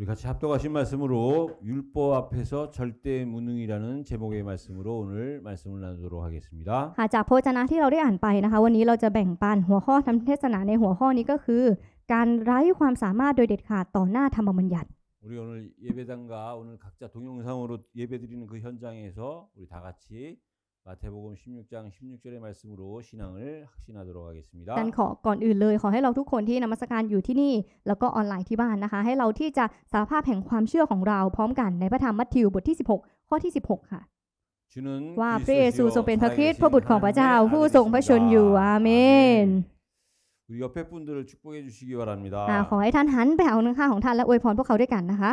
우리 같이 합독하신 말씀으로 율법 앞에서 절대 무능이라는 제목의 말씀으로 오늘 말씀을 나누도록 하겠습니다. อ่าจากพระวจนะที่เราได้อ่านไปนะคะวันนี้เราจะแบ่งปันหัวข้อทำเทศนาในหัวข้อนี้ก็คือการไร้ความสามารถโดยเด็ดขาดต่อหน้าธรรมบัญญัติ 우리 오늘 예배당과 오늘 각자 동영상으로 예배드리는 그 현장에서 우리 다 같이 마태복음16장16절의말씀으로신앙을확신하도록하겠습니다단ขอก่อนอื่นเลยขอให้เราทุกคนที่นมัสการอยู่ที่นี่แล้วก็ออนไลน์ที่บ้านนะคะให้เราที่จะสารภาพแห่งความเชื่อของเราพร้อมกันในพระธรรมมัทธิวบทที่16ข้อที่16ค่ะ주는ว่าพรเยซูเปนริสพระบุตรของพระเจ้าผู้ทรงพระชนอยู่อาเมน우리옆에분들을축복해주시기่า바랍니다ขอใ้ท่าหไาข้างขท่าวพรพเาด้วกัะ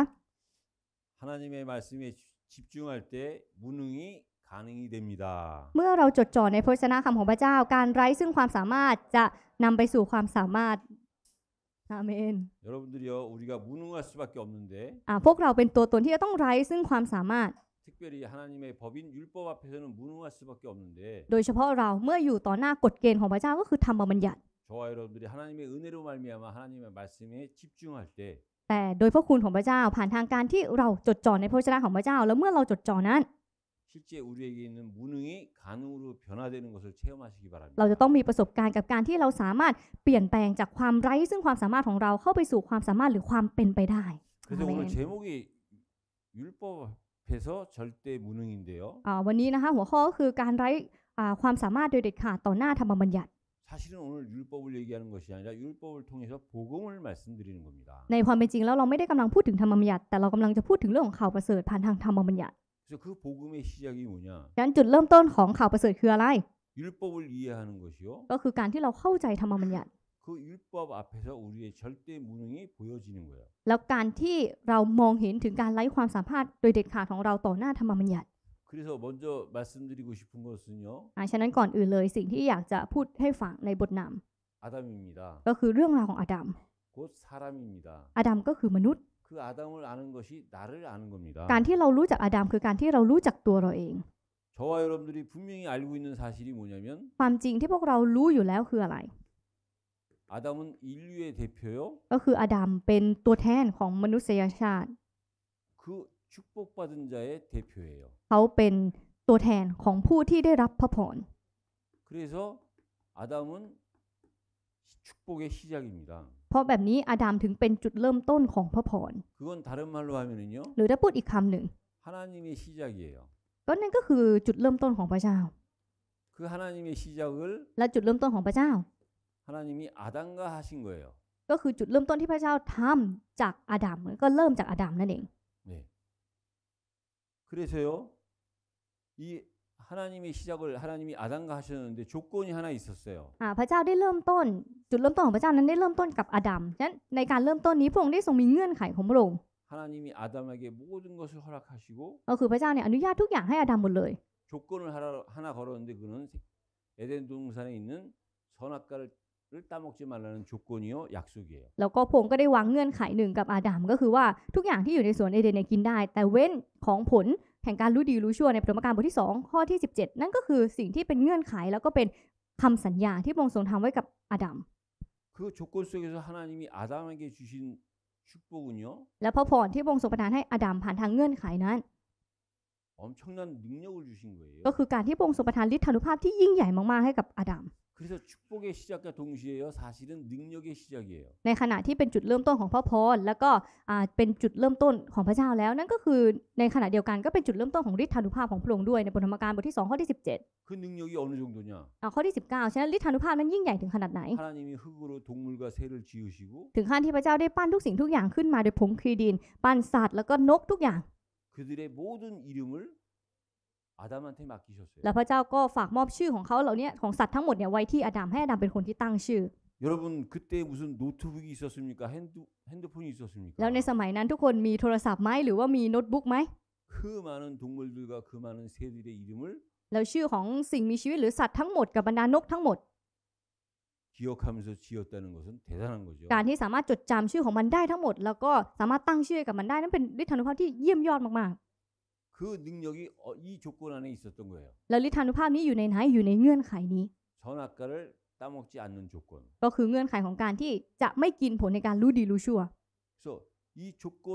하나님의말씀에집중할때무능이เมื่อเราจดจ่อในพระชนะคำของพระเจ้าการไร้ซึ่งความสามารถจะนำไปสู่ความสามารถอาเมนพวกเราเป็นตัวตนที่จะต้องไร้ซึ่งความสามารถ โดยเฉพาะเราเมื่ออยู่ต่อหน้ากฎเกณฑ์ของพระเจ้าก็คือธรรมบัญญัติแต่โดยพระคุณของพระเจ้าผ่านทางการที่เราจดจ่อในพระชนะของพระเจ้าแล้วเมื่อเราจดจ่อนั้น실제우리에게있는무능이가능으로변화되는것을체험하시기바랍니다เราจะต้องมีประสบการณ์กับการที่เราสามารถเปลี่ยนแปลงจากความไร้ซึ่งความสามารถของเราเข้าไปสู่ความสามารถหรือความเป็นไปได้그래서오늘제목이율법에서절대무능인데요อวันนี้นะคะหัวข้อก็คือการไร้ความสามารถโดยเด็ดขาดต่อหน้าธรรมบัญญัติ사실은오늘율법을얘기하는것이아니라율법을통해서복음을말씀드리는겁니다ในความเป็นจริงแล้วเราไม่ได้กำลังพูดถึงธรรมบัญญัติแต่เรากำลังจะพูดถึงเรื่องของข่าวประเสริฐผ่านทางธรรมบัญญัติ그복음의시작이뭐냐ันจุดเริ่มต้นของข่าวประเสริฐคืออะไร율법을이해하는것이요ก็คือการที่เราเข้าใจธรรมบัญญัติ그율법앞에서우리의절대무능이보여지는거예요แล้วการที่เรามองเห็นถึงการไร้ความสามารถโดยเด็ดขาดของเราต่อหน้าธรรมบัญญัติ그래서먼저말씀드리고싶은것은요ฉะนั้นก่อนอื่นเลยสิ่งที่อยากจะพูดให้ฟังในบทน아담입니다ำก็คือเรื่องราวของอาดัม곧사람입니다อาดัมก็คือมนุษย์การที่เรารู้จักอาดัมคือการที่เรารู้จักตัวเราเอง저와여러분들이분명히알고있는사실이뭐냐면ความจริงที่พวกเรารู้อยู่แล้วคืออะไร아담은인류의대표요ก็คืออาดัมเป็นตัวแทนของมนุษยชาติ그축복받은자의대표예요เขาเป็นตัวแทนของผู้ที่ได้รับพระพร그래서아담은축복의시작입니다เพราะแบบนี้อาดัมถึงเป็นจุดเริ่มต้นของพระพร그건다른말로하면은요หรือถ้าพูดอีกคำหนึ่ง하나님의시작이에요ก็นั่นก็คือจุดเริ่มต้นของพระเจ้า그하나님의시작을และจุดเริ่มต้นของพระเจ้า하나님이아담과하신거예요ก็คือจุดเริ่มต้นที่พระเจ้าทำจากอาดัมก็เริ่มจากอาดัมนั่นเอง네그래서요이 하나님이 시작을 하나님이 아담과 하셨는데 조건이 하나 있었어요. อพระเจ้าได้เริ่มต้นจุดเริ่มต้นของพระเจ้านั้นได้เริ่มต้นกับอาดัมฉะนั้นในการเริ่มต้นนี้พระองค์ได้ทรงมีเงื่อนไขของพระองค์ 하나님이 아담에게 모든 것을 허락하시고 ก็พระเจ้าเนี่ยอนุญาตทุกอย่างให้อาดัมหมดเลย 조건을 하나, 하나 걸었는데 그는 에덴 동산에 있는 선악과를 따먹지 말라는 조건이요 약속이에요. แล้วก็พระองค์ก็ได้วางเงื่อนไขหนึ่งกับอดัมก็คือว่าทุกอย่างที่อยู่ในสวนเอเดนเนกินได้แต่เว้นของผลแห่งการรู้ดีรู้ชั่วในปฐมกาลบทที่2ข้อที่17 นั่นก็คือสิ่งที่เป็นเงื่อนไข แล้วก็เป็นคำสัญญาที่พระองค์ทรงทำไว้กับอาดัมและพระพรที่พระองค์ทรงประทานให้อาดัมผ่านทางเงื่อนไขนั้นก็คือการที่พระองค์ทรงประทานฤทธานุภาพที่ยิ่งใหญ่มากๆให้กับอาดัม그래서축복의시작과동시에요사실은능력의시작이에요ในขณะที่เป็นจุดเริ่มต้นของพระพรแล้วก็เป็นจุดเริ่มต้นของพระเจ้าแล้วนั่นก็คือในขณะเดียวกันก็เป็นจุดเริ่มต้นของฤทธานุภาพของพระองค์ด้วยในบทธรรมการบทที่2ข้อที่17그능력이어느정도냐อ่าข้อที่19ฉะนั้นฤทธานุภาพนั้นยิ่งใหญ่ถึงขนาดไหน하나님이흙으로동물과새를지으시고ถึงขั้นที่พระเจ้าได้ปั้นทุกสิ่งทุกอย่างขึ้นมาโดยผงครีดินปั้นสัตว์แล้วก็นกทุกอย่าง그들의모든이름을และพระเจ้าก็ฝากมอบชื่อของเขาเหล่านี้ของสัตว์ทั้งหมดเนี่ยไว้ที่อาดัมให้อาดัมเป็นคนที่ตั้งชื่อ여러분그때무슨노트북이있었습니까핸드핸드폰이있었습니까แล้วในสมัยนั้นทุกคนมีโทรศัพท์ไหมหรือว่ามีโน้ตบุ๊กไหม그많은동물들과그많은새들의이름을แล้วชื่อของสิ่งมีชีวิตหรือสัตว์ทั้งหมดกับบรรดานกทั้งหมด기억하면서지었다는것은대단한거죠การที่สามารถจดจำชื่อของมันได้ทั้งหมดแล้วก็สามารถตั้งชื่อกับมันได้นั้นเป็นฤทธานุภาพที่เยี่ยมยอดมากๆ그능력이이조건안에있었던거예요แ리้ว파ทธานุภาพเงื่อนไขนี้선악과를따먹지않는조건그็คเงื่อนไขของการที่จะไม่กินผลในการรู้ดีรู้ชั่ว그래이조건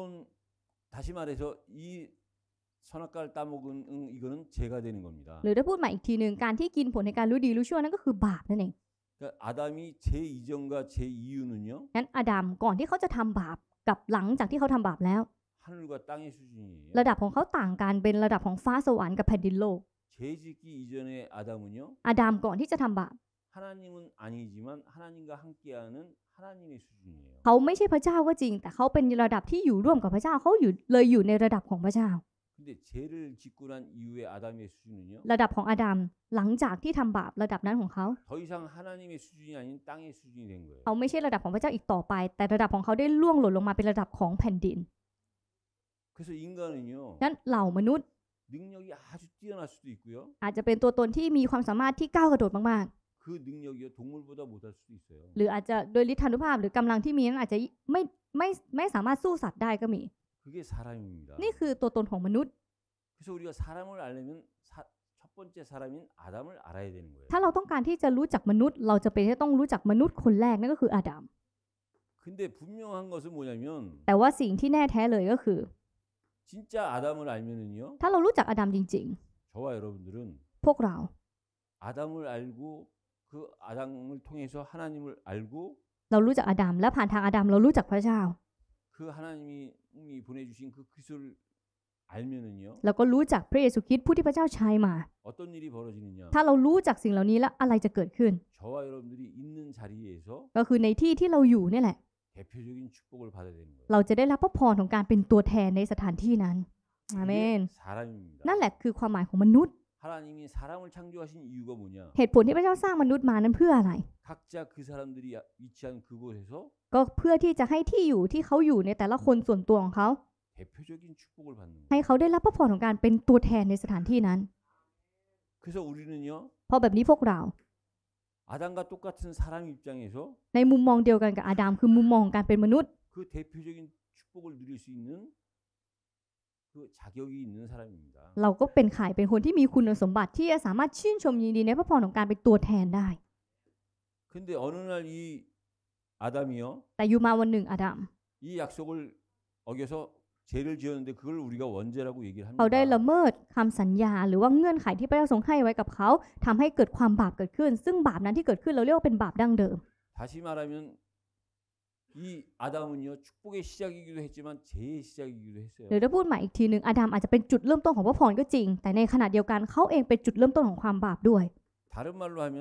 다시말해서이선악과를따먹은이거는죄가되는겁니다หรพูดใหม่อีกทีหนึ่งการที่กินผลในการรู้ดีรู้ชั่วนั่นก็คือบาปนั่นเอง그러니까아담이제이전과제이유는요งั้อาดัมก่อนที่เขาจะทำบาปกับหลังจากที่เขาทำบาปแล้วระดับของเขาต่างกันเป็นระดับของฟ้าสวรรค์กับแผ่นดินโลกอาดัมก่อนที่จะทำบาปเขาไม่ใช่พระเจ้าก็จริงแต่เขาเป็นระดับที่อยู่ร่วมกับพระเจ้าเขาอยู่เลยอยู่ในระดับของพระเจ้าระดับของอาดัมหลังจากที่ทำบาประดับนั้นของเขาเขาไม่ใช่ระดับของพระเจ้าอีกต่อไปแต่ระดับของเขาได้ล่วงหล่นลงมาเป็นระดับของแผ่นดิน그래서인간은요นั้นเหล่ามนุษย์능력이아주뛰어날수도있고요อาจจะเป็นตัวตนที่มีความสามารถที่ก้าวกระโดดมากๆหรืออาจจะโดยฤทธานุภาพหรือกำลังที่มีนั้นอาจจะไม่ไม่ไม่สามารถสู้สัตว์ได้ก็มีนี่คือตัวตนของมนุษย์ถ้าเราต้องการที่จะรู้จักมนุษย์เราจะเป็นที่ต้องรู้จักมนุษย์คนแรกนั่นก็คืออาดัมแต่ว่าสิ่งที่แน่แท้เลยก็คือ진짜아담을알면은요ถ้าเรารู้จักอาดัมจริง저와여러분들은ๆพวกเรา아담을알고그아담을통해서하나님을알고เรารู้จักอาดัมแลผ่านทางอาดัมเรารู้จักพระเจ้า그하나님이보내주신그그리스도를알면은요แล้วก็รู้จักพระเยซูคริสต์ผู้ที่พระเจ้าใช้มา어떤일이벌어지느냐ถ้าเรารู้จักสิ่งเหล่านี้แล้วอะไรจะเกิดขึ้น저와여러분들이있는자리에서ก็คือในที่ที่เราอยู่นี่แหละเราจะได้รับพระพรของการเป็นตัวแทนในสถานที่นั้นอาเมนนั่นแหละคือความหมายของมนุษย์ เหตุผลที่พระเจ้าสร้างมนุษย์มานั้นเพื่ออะไร ก็เพื่อที่จะให้ที่อยู่ที่เขาอยู่ในแต่ละคนส่วนตัวของเขา ให้เขาได้รับพระพรของการเป็นตัวแทนในสถานที่นั้นเพราะแบบนี้พวกเรา아담과똑같은사람입장에서ในมุมมองเดียวกันกับอาดามคือมุมมองของการเป็นมนุษย์그대표적인축복을누릴수있는그자격이있는사람입니다เราก็เป็นขายเป็นคนที่มีคุณสมบัติที่จะสามารถชื่นชมยินดีในพระพรของการเป็นตัวแทนได้근데어느날이아담이요แต่ยูมาวันหนึ่งอาดั이약속을어겨서죄를지었는데그걸우리가원죄라고얘기를합니다เขาได้ละเมิดคำสัญญาหรือว่าเงื่อนไขที่พระเจ้าทรงให้ไว้กับเขาทำให้เกิดความบาปเกิดขึ้นซึ่งบาปนั้นที่เกิดขึ้นเราเรียกว่าเป็นบาปดั้งเดิม다시말하면이아담은요축복의시작이기도했지만죄의시작이기도했어요หรือถ้าพูดใหม่อีกทีหนึ่งอาดัมอาจจะเป็นจุดเริ่มต้นของพระพรก็จริงแต่ในขณะเดียวกันเขาเองเป็นจุดเริ่มต้นของความบาปด้วย다른말로하면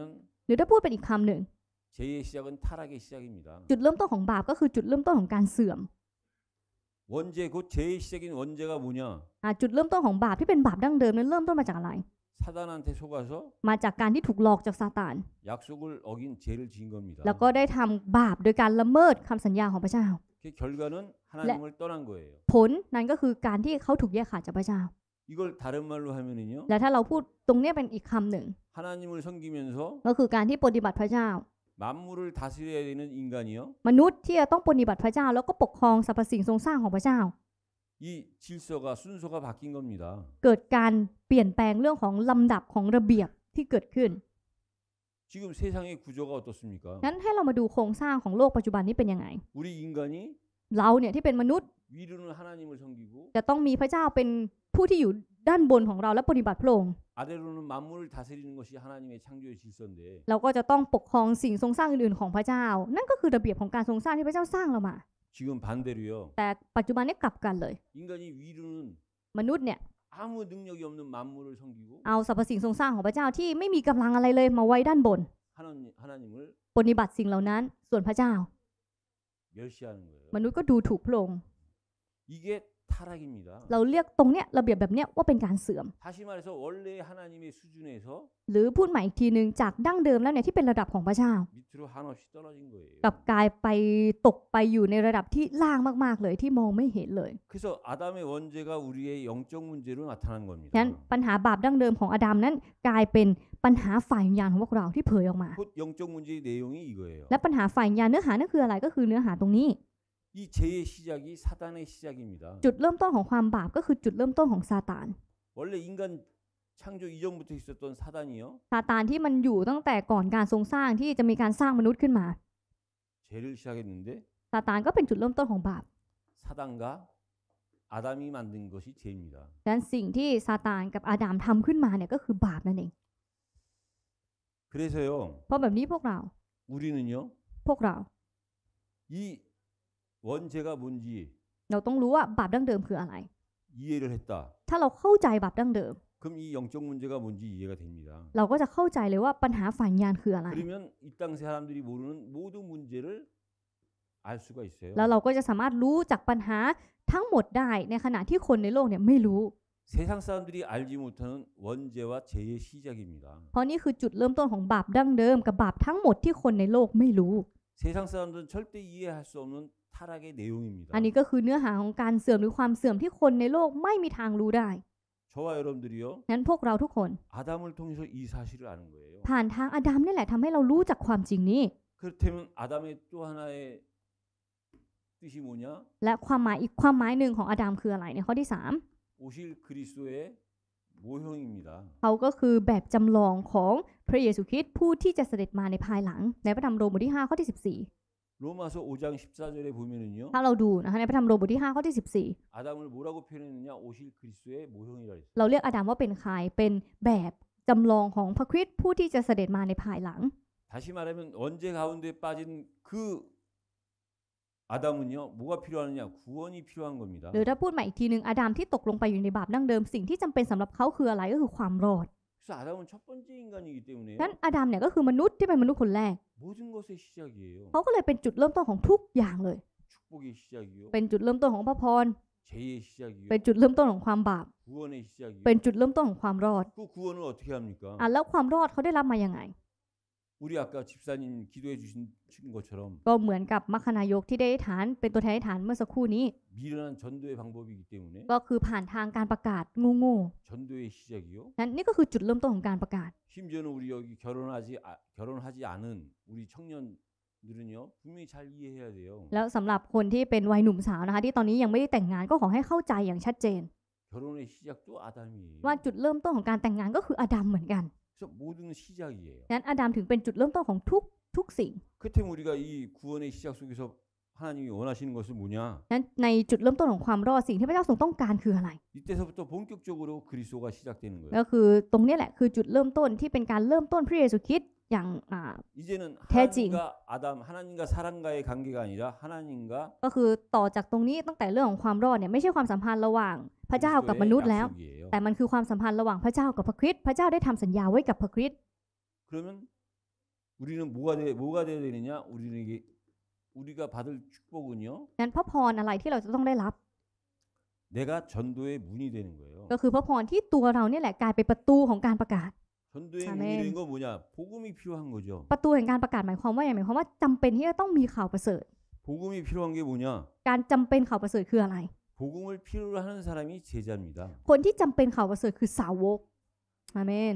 หรือถ้าพูดเป็นอีกคำหนึ่ง죄의시작은타락의시작입니다จุดเริ่มต้นของบาปก็คือจุดเริ่มต้นของการเสื่อม원죄곧죄의시작인원죄가뭐냐อ่จุดเริ่มต้นของบาปที่เป็นบาปดั้งเดิมนั้นเริ่มต้นมาจากอะไร사단한테속아서มาจากการที่ถูกหลอกจากซาตาน약속을어긴죄를지은겁니다แล้วก็ได้ทำบาปโดยการละเมิดคำสัญญาของพระเจ้า그결과는하나님을떠난거예요ผลนั้นก็คือการที่เขาถูกแยกขาดจากพระเจ้า이걸다른말로하면은요และถ้าเราพูดตรงนี้เป็นอีกคำหนึ่ง하나님을섬기면서ก็คือการที่ปฏิบัติพระเจ้า만물을다스려야되는인간이요มนุษย์ที่จะต้องปฏิบัติพระเจ้าแล้วก็ปกครองสรรพสิ่งทรงสร้างของพระเจ้า이질서가순서가바뀐겁니다เกิดการเปลี่ยนแปลงเรื่องของลำดับของระเบียบที่เกิดขึ้น지금세상의구조가어떻습니까งั้นให้เรามาดูโครงสร้างของโลกปัจจุบันนี้เป็นยังไง우리인간이เราเนี่ยที่เป็นมนุษย์จะต้องมีพระเจ้าเป็นผู้ที่อยู่ด้านบนของเราและปฏิบัติพระองค์เราก็จะต้องปกครองสิ่งทรงสร้างอื่นๆของพระเจ้า นั่นก็คือระเบียบของการทรงสร้างที่พระเจ้าสร้างเรามาแต่ปัจจุบันนี้กลับกันเลย มนุษย์เนี่ยเอาสรรพสิ่งทรงสร้างของพระเจ้าที่ไม่มีกำลังอะไรเลยมาไว้ด้านบน ปฏิบัติสิ่งเหล่านั้น ส่วนพระเจ้ามนุษย์ก็ดูถูกพระองค์เราเรียกตรงเนี้ยระเบียบแบบเนี้ยว่าเป็นการเสื่อม หรือพูดใหม่อีกทีหนึ่งจากดั้งเดิมแล้วเนี่ยที่เป็นระดับของพระเจ้ากับกลายไปตกไปอยู่ในระดับที่ล่างมาก ๆเลยที่มองไม่เห็นเลยนั้นปัญหาบาปดั้งเดิมของอาดัมนั้นกลายเป็นปัญหาฝ่ายวิญญาณของพวกเราที่เผยออกมา และปัญหาฝ่ายวิญญาณเนื้อหานั่นคืออะไรก็คือเนื้อหาตรงนี้ จุดเริ่มต้นของความบาปก็คือจุดเริ่มต้นของซาตานซาตานที่มันอยู่ตั้งแต่ก่อนการทรงสร้างที่จะมีการสร้างมนุษย์ขึ้นมาซาตานก็เป็นจุดเริ่มต้นของบาปดังนั้นสิ่งที่ซาตานกับอาดามทำขึ้นมาเนี่ยก็คือบาปนั่นเอง그래서요เพราะแบบนี้พวกเรา우리는요พวกเรา이원죄가뭔지เราต้องรู้ว่าบาปดั้งเดิมคืออะไร이해를했다ถ้าเราเข้าใจบาปดั้งเดิม그럼이영적문제가뭔지이해가됩니다เราก็จะเข้าใจเลยว่าปัญหาฝ่ายญาณคืออะไร그러면이땅사람들이모르는모든문제를알수가있어요แล้วเราก็จะสามารถรู้จากปัญหาทั้งหมดได้ในขณะที่คนในโลกเนี่ยไม่รู้세상사람들이알지못하는원죄와죄의시작입니다เพราะนี่คือจุดเริ่มต้นของบาปดั้งเดิมกับบาปทั้งหมดที่คนในโลกไม่รู้세상사람들은절대이해할수없는타락의내용입니다อันนี้ก็คือเนื้อหาของการเสื่อมหรือความเสื่อมที่คนในโลกไม่มีทางรู้ได้저와여러분들이요นั้นพวกเราทุกคน아담을통해서이사실을아는거예요ผ่านทางอาดัมนี่แหละทำให้เรารู้จักความจริงนี้그렇다면아담의또하나의뜻이뭐냐และความหมายอีกความหมายหนึ่งของอาดัมคืออะไรในข้อที่สามเขาก็คือแบบจำลองของพระเยซูคริสต์ผู้ที่จะเสด็จมาในภายหลังในพระธรรมโรมบทที่5ข้อที่14로마서5장14절에보면은요ถ้าเราดูนะคะในพระธรรมโรมบทที่5ข้อที่14아담을뭐라고표현했느냐오실그리스도의모형이라했어요เราเรียกอาดัมว่าเป็นใครเป็นแบบจำลองของพระคริสต์ผู้ที่จะเสด็จมาในภายหลัง다시말하면언제가운데빠진그아담은요뭐가필요하느냐구원이필요한겁니다หรือถ้าพูดใหม่อีกทีนึ่งอาที่ตกลงไปอยู่ในบาปดั้งเดิมสิ่งที่จำเป็นสำหรับเขาคืออะไรก็คือความรอด그래서아담은첫번째인간이기때문에난아담นอาดัมเนี่ยก็คือมนุษย์ที่เป็นมนุษย์คนแรก모든것의시작이에요เขาก็เลยเป็นจุดเริ่มต้นของทุกอย่างเลย축복의시작이요เป็นจุดเริ่มต้นของพระพร죄의시작이요เป็นจุดเริ่มต้นของความบาป구원의시작이요เป็นจุดเริ่มต้นของความรอด그구원을어떻게합니까อ่ะแล้วความรอดเขาได้รับมายังไง우리아까집사님기도해주신것처럼ก็เหมือนกับมัคคณายกที่ได้ฐานเป็นตัวแทนฐานเมื่อสักครู่นี้미련한전도의방법이기때문에ก็คือผ่านทางการประกาศงูงู전도의시작이요นั่นนี่ก็คือจุดเริ่มต้นของการประกาศ심지어는우리여기결혼하지아결혼하지않은우리청년들은요분명히잘이해해야돼요แล้วสำหรับคนที่เป็นวัยหนุ่มสาวนะคะที่ตอนนี้ยังไม่ได้แต่งงานก็ขอให้เข้าใจอย่างชัดเจน결혼의시작도아담이에요ว่าจุดเริ่มต้นของการแต่งงานก็คืออาดัมเหมือนกัน 모든 시작이에요.นั้นอดัมถึงเป็นจุดเริ่มต้นของทุกทุกสิ่ง 그때 우리가 이 구원의 시작 속에서 하나님이원하시는것은뭐냐นในจุดเริ่มต้นของความรอดสิ่งที่พระเจ้าทรงต้องการคืออะไร이때서부터본격적으로그리스도가시작되는ก็거예요คือตรงนี้แหละคือจุดเริ่มต้นที่เป็นการเริ่มต้นพระเยซูคริสต์อย่างอ่า이제는대하나님과아담하나님과사람과의관계가아니라하나님과ก็คือต่อจากตรงนี้ตั้งแต่เรื่องของความรอดเนี่ยไม่ใช่ความสัมพันธ์ระหว่างพระเจ้ากับมนุษย์แล้วแต่มันคือความสัมพันธ์ระหว่างพระเจ้ากับพระคริสต์พระเจ้าได้ทำสัญญาไว้กับพระคริสต์그러면우리는뭐가돼뭐가돼야되느냐우리는게우리가받을축복은요นั้นพระพรอะไรที่เราจะต้องได้รับ내가전도의문이되는거예요ก็คือพระพรที่ตัวเราเนี่ยแหละกลายเป็นประตูของการประกาศ전도의아멘문인건뭐냐복음이필요한거죠ประตูแห่งการประกาศหมายความว่าอย่างไรหมายความว่าจำเป็นที่จะต้องมีข่าวประเสริฐ복음이필요한게뭐냐การจำเป็นข่าวประเสริฐคืออะไร복음을필요로하는사람이제자입니다คนที่จำเป็นข่าวประเสริฐคือสาวกอาเมน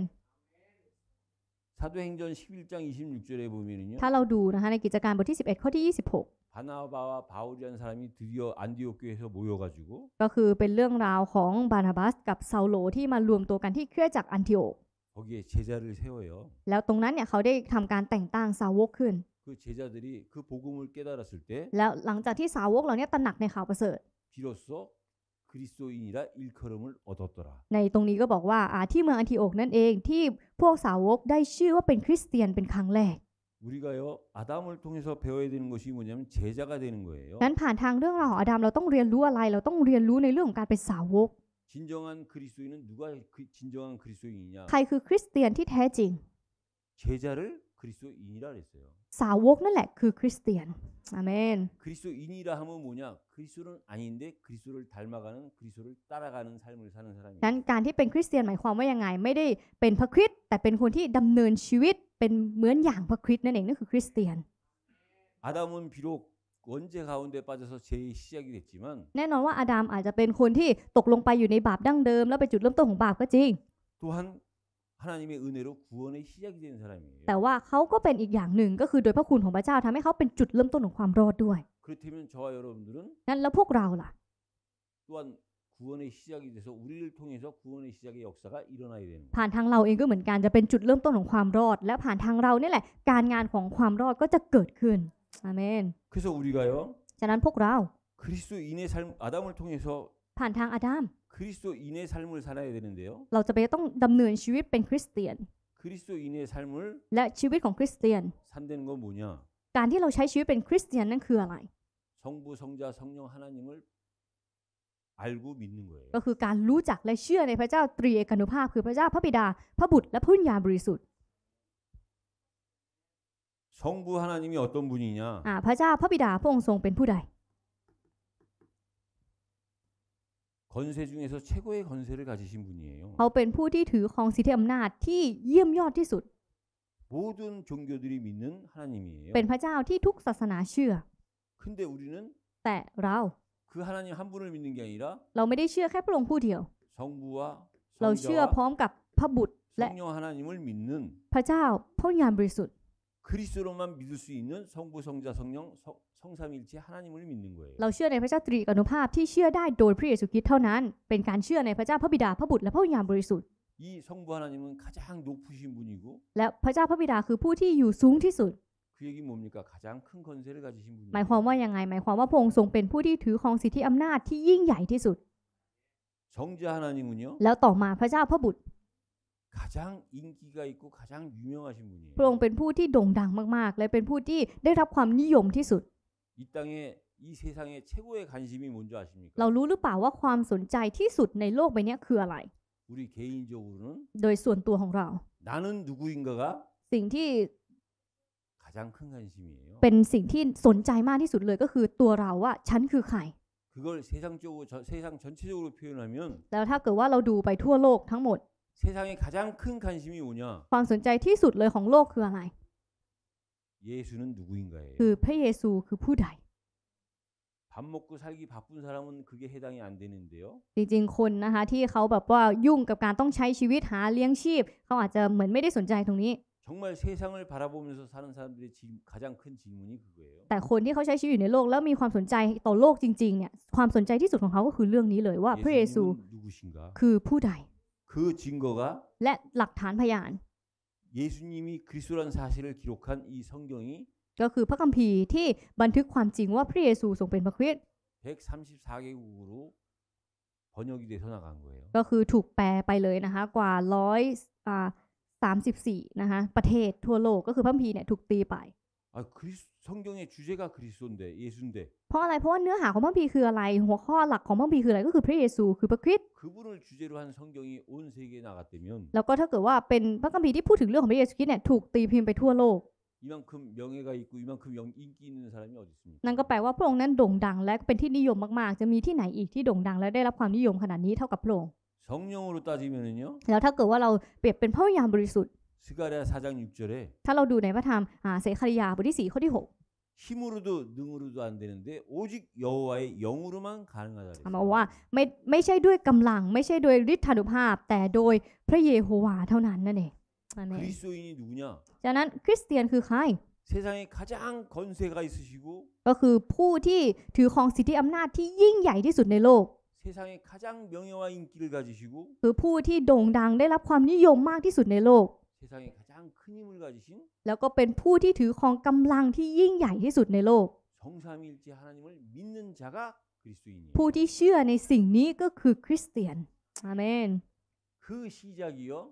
사도행전11장26절에보면은요ถ้าเราดูนะคะในกิจการบทที่11ข้อที่26바나바와바울이라는사람이드디어안디옥교회에서모여가지고ก็คือเป็นเรื่องราวของบานาบัสกับเซาโลที่มารวมตัวกันที่เครือจักรอันติโอก거기에제자를세워요แล้วตรงนั้นเนี่ยเขาได้ทำการแต่งตั้งสาวกขึ้น그제자들이그복음을깨달았을때แล้วหลังจากที่สาวกเหล่านี้ตระหนักในข่าวประเสริฐ비로소ในตรงนี้ก็บอกว่าที่เมืองอันทิโอกนั่นเองที่พวกสาวกได้ชื่อว่าเป็นคริสเตียนเป็นครั้งแรก우리가요아담을통해서배워야되는것이뭐냐면제자가되는거예요นั้นผ่านทางเรื่องราวอาดัมเราต้องเรียนรู้อะไรเราต้องเรียนรู้ในเรื่องของการเป็นสาวก진정한그리스도인은누가진정한그리스도인이냐ใครคือคริสเตียนที่แท้จริง제자를그리스도인이라그랬어요สาวกนั่นแหละคือคริสเตียนอาเมน그리스도인이라하면뭐냐그리스도는아닌데그리스도를닮아가는그리스도를따라가는삶을사는사람이นั้นการที่เป็นคริสเตียนหมายความว่ายังไงไม่ได้เป็นพระคริสต์แต่เป็นคนที่ดำเนินชีวิตเป็นเหมือนอย่างพระคริสต์นั่นเองนั่นคือคริสเตียน아담은비록원죄가운데빠져서죄의시작이됐지만แน่นอนว่าอาดัมอาจจะเป็นคนที่ตกลงไปอยู่ในบาปดั้งเดิมแล้วเป็นจุดเริ่มต้นของบาปก็จริง또한하나님의은혜로구원의시작이사람이에요แต่ว่าเขาก็เป็นอีกอย่างหนึ่งก็คือโดยพระคุณของพระเจ้าทำให้เขาเป็นจุดเริ่มต้นของความรอดด้วย그렇다면저와여러분들은นั่นแล้วพวกเราล่ะ또한구원의시작이돼서우리를통해서구원의시작의역사가일어나야되는거예요ผ่านทางเราเองก็เหมือนกันจะเป็นจุดเริ่มต้นของความรอดและผ่านทางเราเนี่ยแหละการงานของความรอดก็จะเกิดขึ้นอาเมน그래서우리가요ฉะนั้นพวกเรา그리스도인의삶아담을통해서ผ่านทางอาดัมคริสต์그리스도인의삶을살아야되는데요เราจะไปต้องดำเนินชีวิตเป็นคริสเตียนคริิสต์อ그리스도인의삶을และชีวิตของคริสเตียนส산다는건뭐냐การที่เราใช้ชีวิตเป็นคริสเตียนนั่นคืออะไร성부성자성령하나님을알고믿는거예요ก็คือการรู้จักและเชื่อในพระเจ้าตรีเอกนุภาพคือพระเจ้าพระบิดาพระบุตรและพระนิญาบริสุทธิ์성부하나님이어떤분이냐อ่พระเจ้าพระบิดาพระองค์ทรงเป็นผู้ใด 건세 중에서 최고의 건세를 가지신 분이에요. เขาเป็นผู้ที่ถือครองสิทธิอำนาจที่เยี่ยมยอดที่สุด 모든 종교들이 믿는 하나님이에요. เป็นพระเจ้าที่ทุกศาสนาเชื่อ 근데 우리는 แต่เรา그 하나님 한 분을 믿는 게 아니라 เราไม่ได้เชื่อแค่พระองค์ผู้เดียว 성부와 เราเชื่อ 성자와 พร้อมกับพระบุตรและ 성령 하나님을 믿는 พระเจ้าพระวิญญาณบริสุทธิ์ 그리스도로만 믿을 수 있는 성부, 성자, 성령, 성- 성삼일체하나님을믿는거예요เราเชื่อในพระเจ้าตรีกนุภาพที่เชื่อได้โดยพระเยซูคริสต์เท่านั้นเป็นการเชื่อในพระเจ้าพระบิดาพระบุตรและพระวิญญาณบริสุทธิ์이성부하나님은가장높으신분이고และพระเจ้าพระบิดาคือผู้ที่อยู่สูงที่สุด그얘기뭡니까가장큰권세를가지신หมายความว่ายังไงหมายความว่าพระองค์ทรงเป็นผู้ที่ถือครองสิทธิอำนาจที่ยิ่งใหญ่ที่สุด정자하나님은요แล้วต่อมาพระเจ้าพระบุตร가장인기가있고가장유명하신분이에요พระองค์เป็นผู้ที่โด่งดังมากๆและเป็นผู้ที่ได้รับความนิยมที่สุด이땅에이세상최고의관심이뭔지아십니까เรารู้หรือเปล่าว่าความสนใจที่สุดในโลกใบนี้คืออะไร우리개인적으로는โดยส่วนตัวของเรา나는누구인가가สิ่งที่가장큰관심이에요เป็นสิ่งที่สนใจมากที่สุดเลยก็คือตัวเราว่าฉันคือใคร그걸세상적으로저세상전체적으로표현하면แล้วถ้าเกิดว่าเราดูไปทั่วโลกทั้งหมด세상에가장큰관심이뭐냐ความสนใจที่สุดเลยของโลกคืออะไร예수는누구인가예요그예수그부다이밥먹고살기바쁜사람은그게해당이안되는데요จริคนนะคะที่เขาแบบว่ายุ่งกับการต้องใช้ชีวิตหาเลี้ยงชีพเขาอาจจะเหมือนไม่ได้สนใจตรงนี้정말세상을바라보면서사는사람들의질가장큰질문이그거예요แต่คนที่เขาใช้ชีวิตอยู่ในโลกแล้วมีความสนใจต่อโลกจริงๆเนี่ยความสนใจที่สุดของเขาก็คือเรื่องนี้เลยว่าพระเยซูคือผู้ใดคือจริงก็และหลักฐานพยาน예수님이그리스도라는사실을기록한이성경이ก็คือพระคัมภีร์ที่บันทึกความจริงว่าพระเยซูทรงเป็นพระคริสต์134개국으로번역이돼서나간거예요ก็คือถูกแปลไปเลยนะคะกว่าร้อยสามสิบสี่นะคะประเทศทั่วโลกก็คือพระคัมภีร์เนี่ยถูกตีไป아그리스성경의주제가그리스도인데예수인데เพราะอะไรเพราะเนื้อหาของพระคัมภีร์คืออะไรหัวข้อหลักของพระคัมภีร์คืออะไรก็คือพระเยซูคือพระคริสต์그분을주제로한성경이온세계에나갔다면แล้วก็ถ้าเกิดว่าเป็นพระคัมภีร์ที่พูดถึงเรื่องของพระเยซูคริสต์เนี่ยถูกตีพิมพ์ไปทั่วโลก이만큼명예가있고이만큼인기있는사람이어디있습니까นั่นก็แปลว่าพระองค์นั้นโด่งดังและเป็นที่นิยมมากๆจะมีที่ไหนอีกที่โด่งดังและได้รับความนิยมขนาดนี้เท่ากับพระองค์성령으로따지면은요แล้วถ้าเกิดว่าเราเปรียบเป็นพระวิญญาณบริสุทธิ์스가า4장6절에ถ้าเราดูในพระธรรมซคาริยาบทที่4ข้อที่힘으로도능으로도안되는데오직여호와의영으로만가능하다6มาว่าไม่ไม่ใช่ด้วยกำลังไม่ใช่โดยฤทธานุภาพแต่โดยพระเยโฮวาเท่านั้นนั่นเองอาเิน그리스도인이누구냐จากนั้นคริสเตียนคือใคร세상에가장권세가있으시고ก็คือผู้ที่ถือครองสิทธิอำนาจที่ยิ่งใหญ่ที่สุดในโลก세상에가장명예와인기를가지시고คือผู้ที่โด่งดังได้รับความนิยมมากที่สุดในโลกแล้วก็เป็นผู้ที่ถือของกำลังที่ยิ่งใหญ่ที่สุดในโลก ผู้ที่เชื่อในสิ่งนี้ก็คือคริสเตียนอาเมน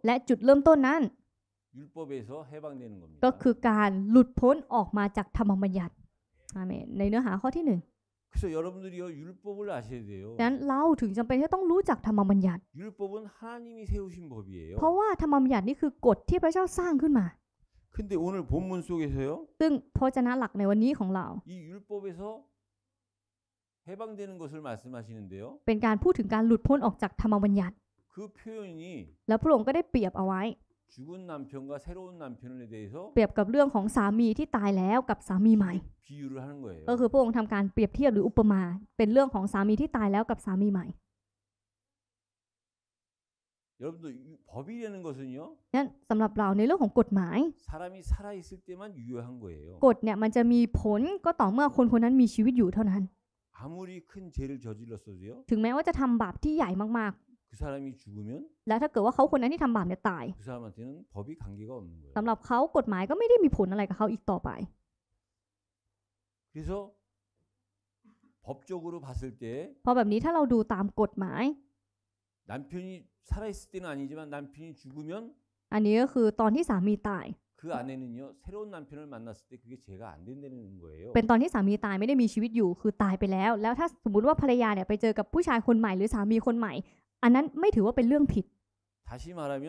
และจุดเริ่มต้นนั้น ก็คือการหลุดพ้นออกมาจากธรรมบัญญัติอาเมนในเนื้อหาข้อที่หนึ่ง그래서여러분들이요율법을아셔야돼요ดังนั้นเราถึงจำเป็นที่ต้องรู้จักธรรมบัญญัติ율법은하나님이세우신법이에요เพราะว่าธรรมบัญญัตินี่คือกฎที่พระเจ้าสร้างขึ้นมา근데오늘본문속에서요ซึ่งพระวจนะหลักในวันนี้ของเรา이율법에서해방되는것을말씀하시는데요เป็นการพูดถึงการหลุดพ้นออกจากธรรมบัญญัติ그표현이แล้วพระองค์ก็ได้เปรียบเอาไว้เปรียบกับเรื่องของสามีที่ตายแล้วกับสามีใหม่ก็คือพระองค์ทำการเปรียบเทียบหรืออุปมาเป็นเรื่องของสามีที่ตายแล้วกับสามีใหม่여러분도법이라는것은요นั่นสำหรับเราในเรื่องของกฎหมาย사람이살아있을때만유효한거예요กฎเนี่ยมันจะมีผลก็ต่อเมื่อคนคนนั้นมีชีวิตอยู่เท่านั้น아무리큰죄를저질렀어도요ถึงแม้ว่าจะทำบาปที่ใหญ่มากๆ그사람이죽으면และถ้าเกิดว่าเขาคนนั้นที่ทำบาปเนี่ยตาย그사람한테는법이관계가없는거예요สำหรับเขากฎหมายก็ไม่ได้มีผลอะไรกับเขาอีกต่อไป그래서법적으로봤을때เพราะแบบนี้ถ้าเราดูตามกฎหมาย남편이살아있을때는아니지만남편이죽으면อันนี้ก็คือตอนที่สามีตาย그아내는요새로운남편을만났을때그게죄가안된다는거예요เป็นตอนที่สามีตายไม่ได้มีชีวิตอยู่คือตายไปแล้วาลกฎหมาสมมติว่าภรรยาเนี่ยไปเจอกับผูหมายคนใหม่หรือสามีคนฎหม่อันนั้นไม่ถือว่าเป็นเรื่องผิด다시말하면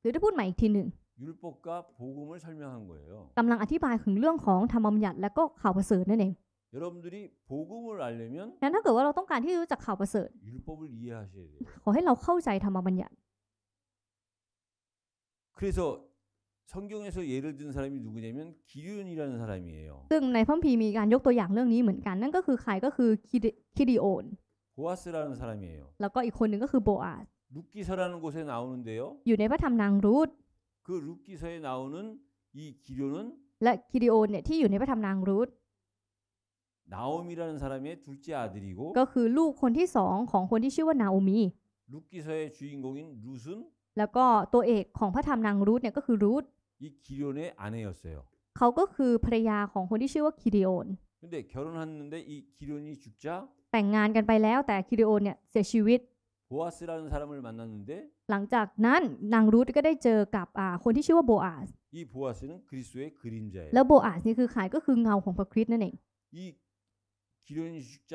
หรือถ้าพูดใหม่อีกทีหนึ่ง율법อกำลังอธิบายถึงเรื่องของธรรมบัญญัติและก็ข่าวประเสริฐนั่นเอง여러분นั้นถ้าเกิดว่าเราต้องการที่จะรู้จักข่าวประเสริฐขอให้เราเข้าใจธรรมบัญญัติ그래서성경에서예를든사람이누구냐면기륜이라는사람이에요ซึ่งในพระคัมภีร์มีการยกตัวอย่างเรื่องนี้เหมือนกันนั่นก็คือใครก็คือคิดคิดิโอน보아스라는사람이에요แล้วก็อีกคนหนึ่งก็คือโบอาส룻기서라는곳에나오는데요อยู่ในพระธรรมนางรูธ그룻기서에나오는이기료는และกิริโอนเนี่ยที่อยู่ในพระธรรมนางรูธ나옴이라는사람의둘째아들이고ก็คือลูกคนที่สองของคนที่ชื่อว่านาโอมี룻기서의주인공인룻은แล้วก็ตัวเอกของพระธรรมนางรูธเนี่ยก็คือรูธ이기료의아내였어요เขาก็คือภรรยาของคนที่ชื่อว่ากิริโอน근데결혼했는데이기료이죽자แต่งงานกันไปแล้วแต่คิริโอเนี่ยเสียชีวิต사람을만났는데หลังจากนั้นนางรูธก็ได้เจอกับอ่าคนที่ชื่อว่าโบอาส의그림자예요แล้วโบอาสนี่คือขายก็คือเงาของพระคริสต์นั่นเองิ기도인십자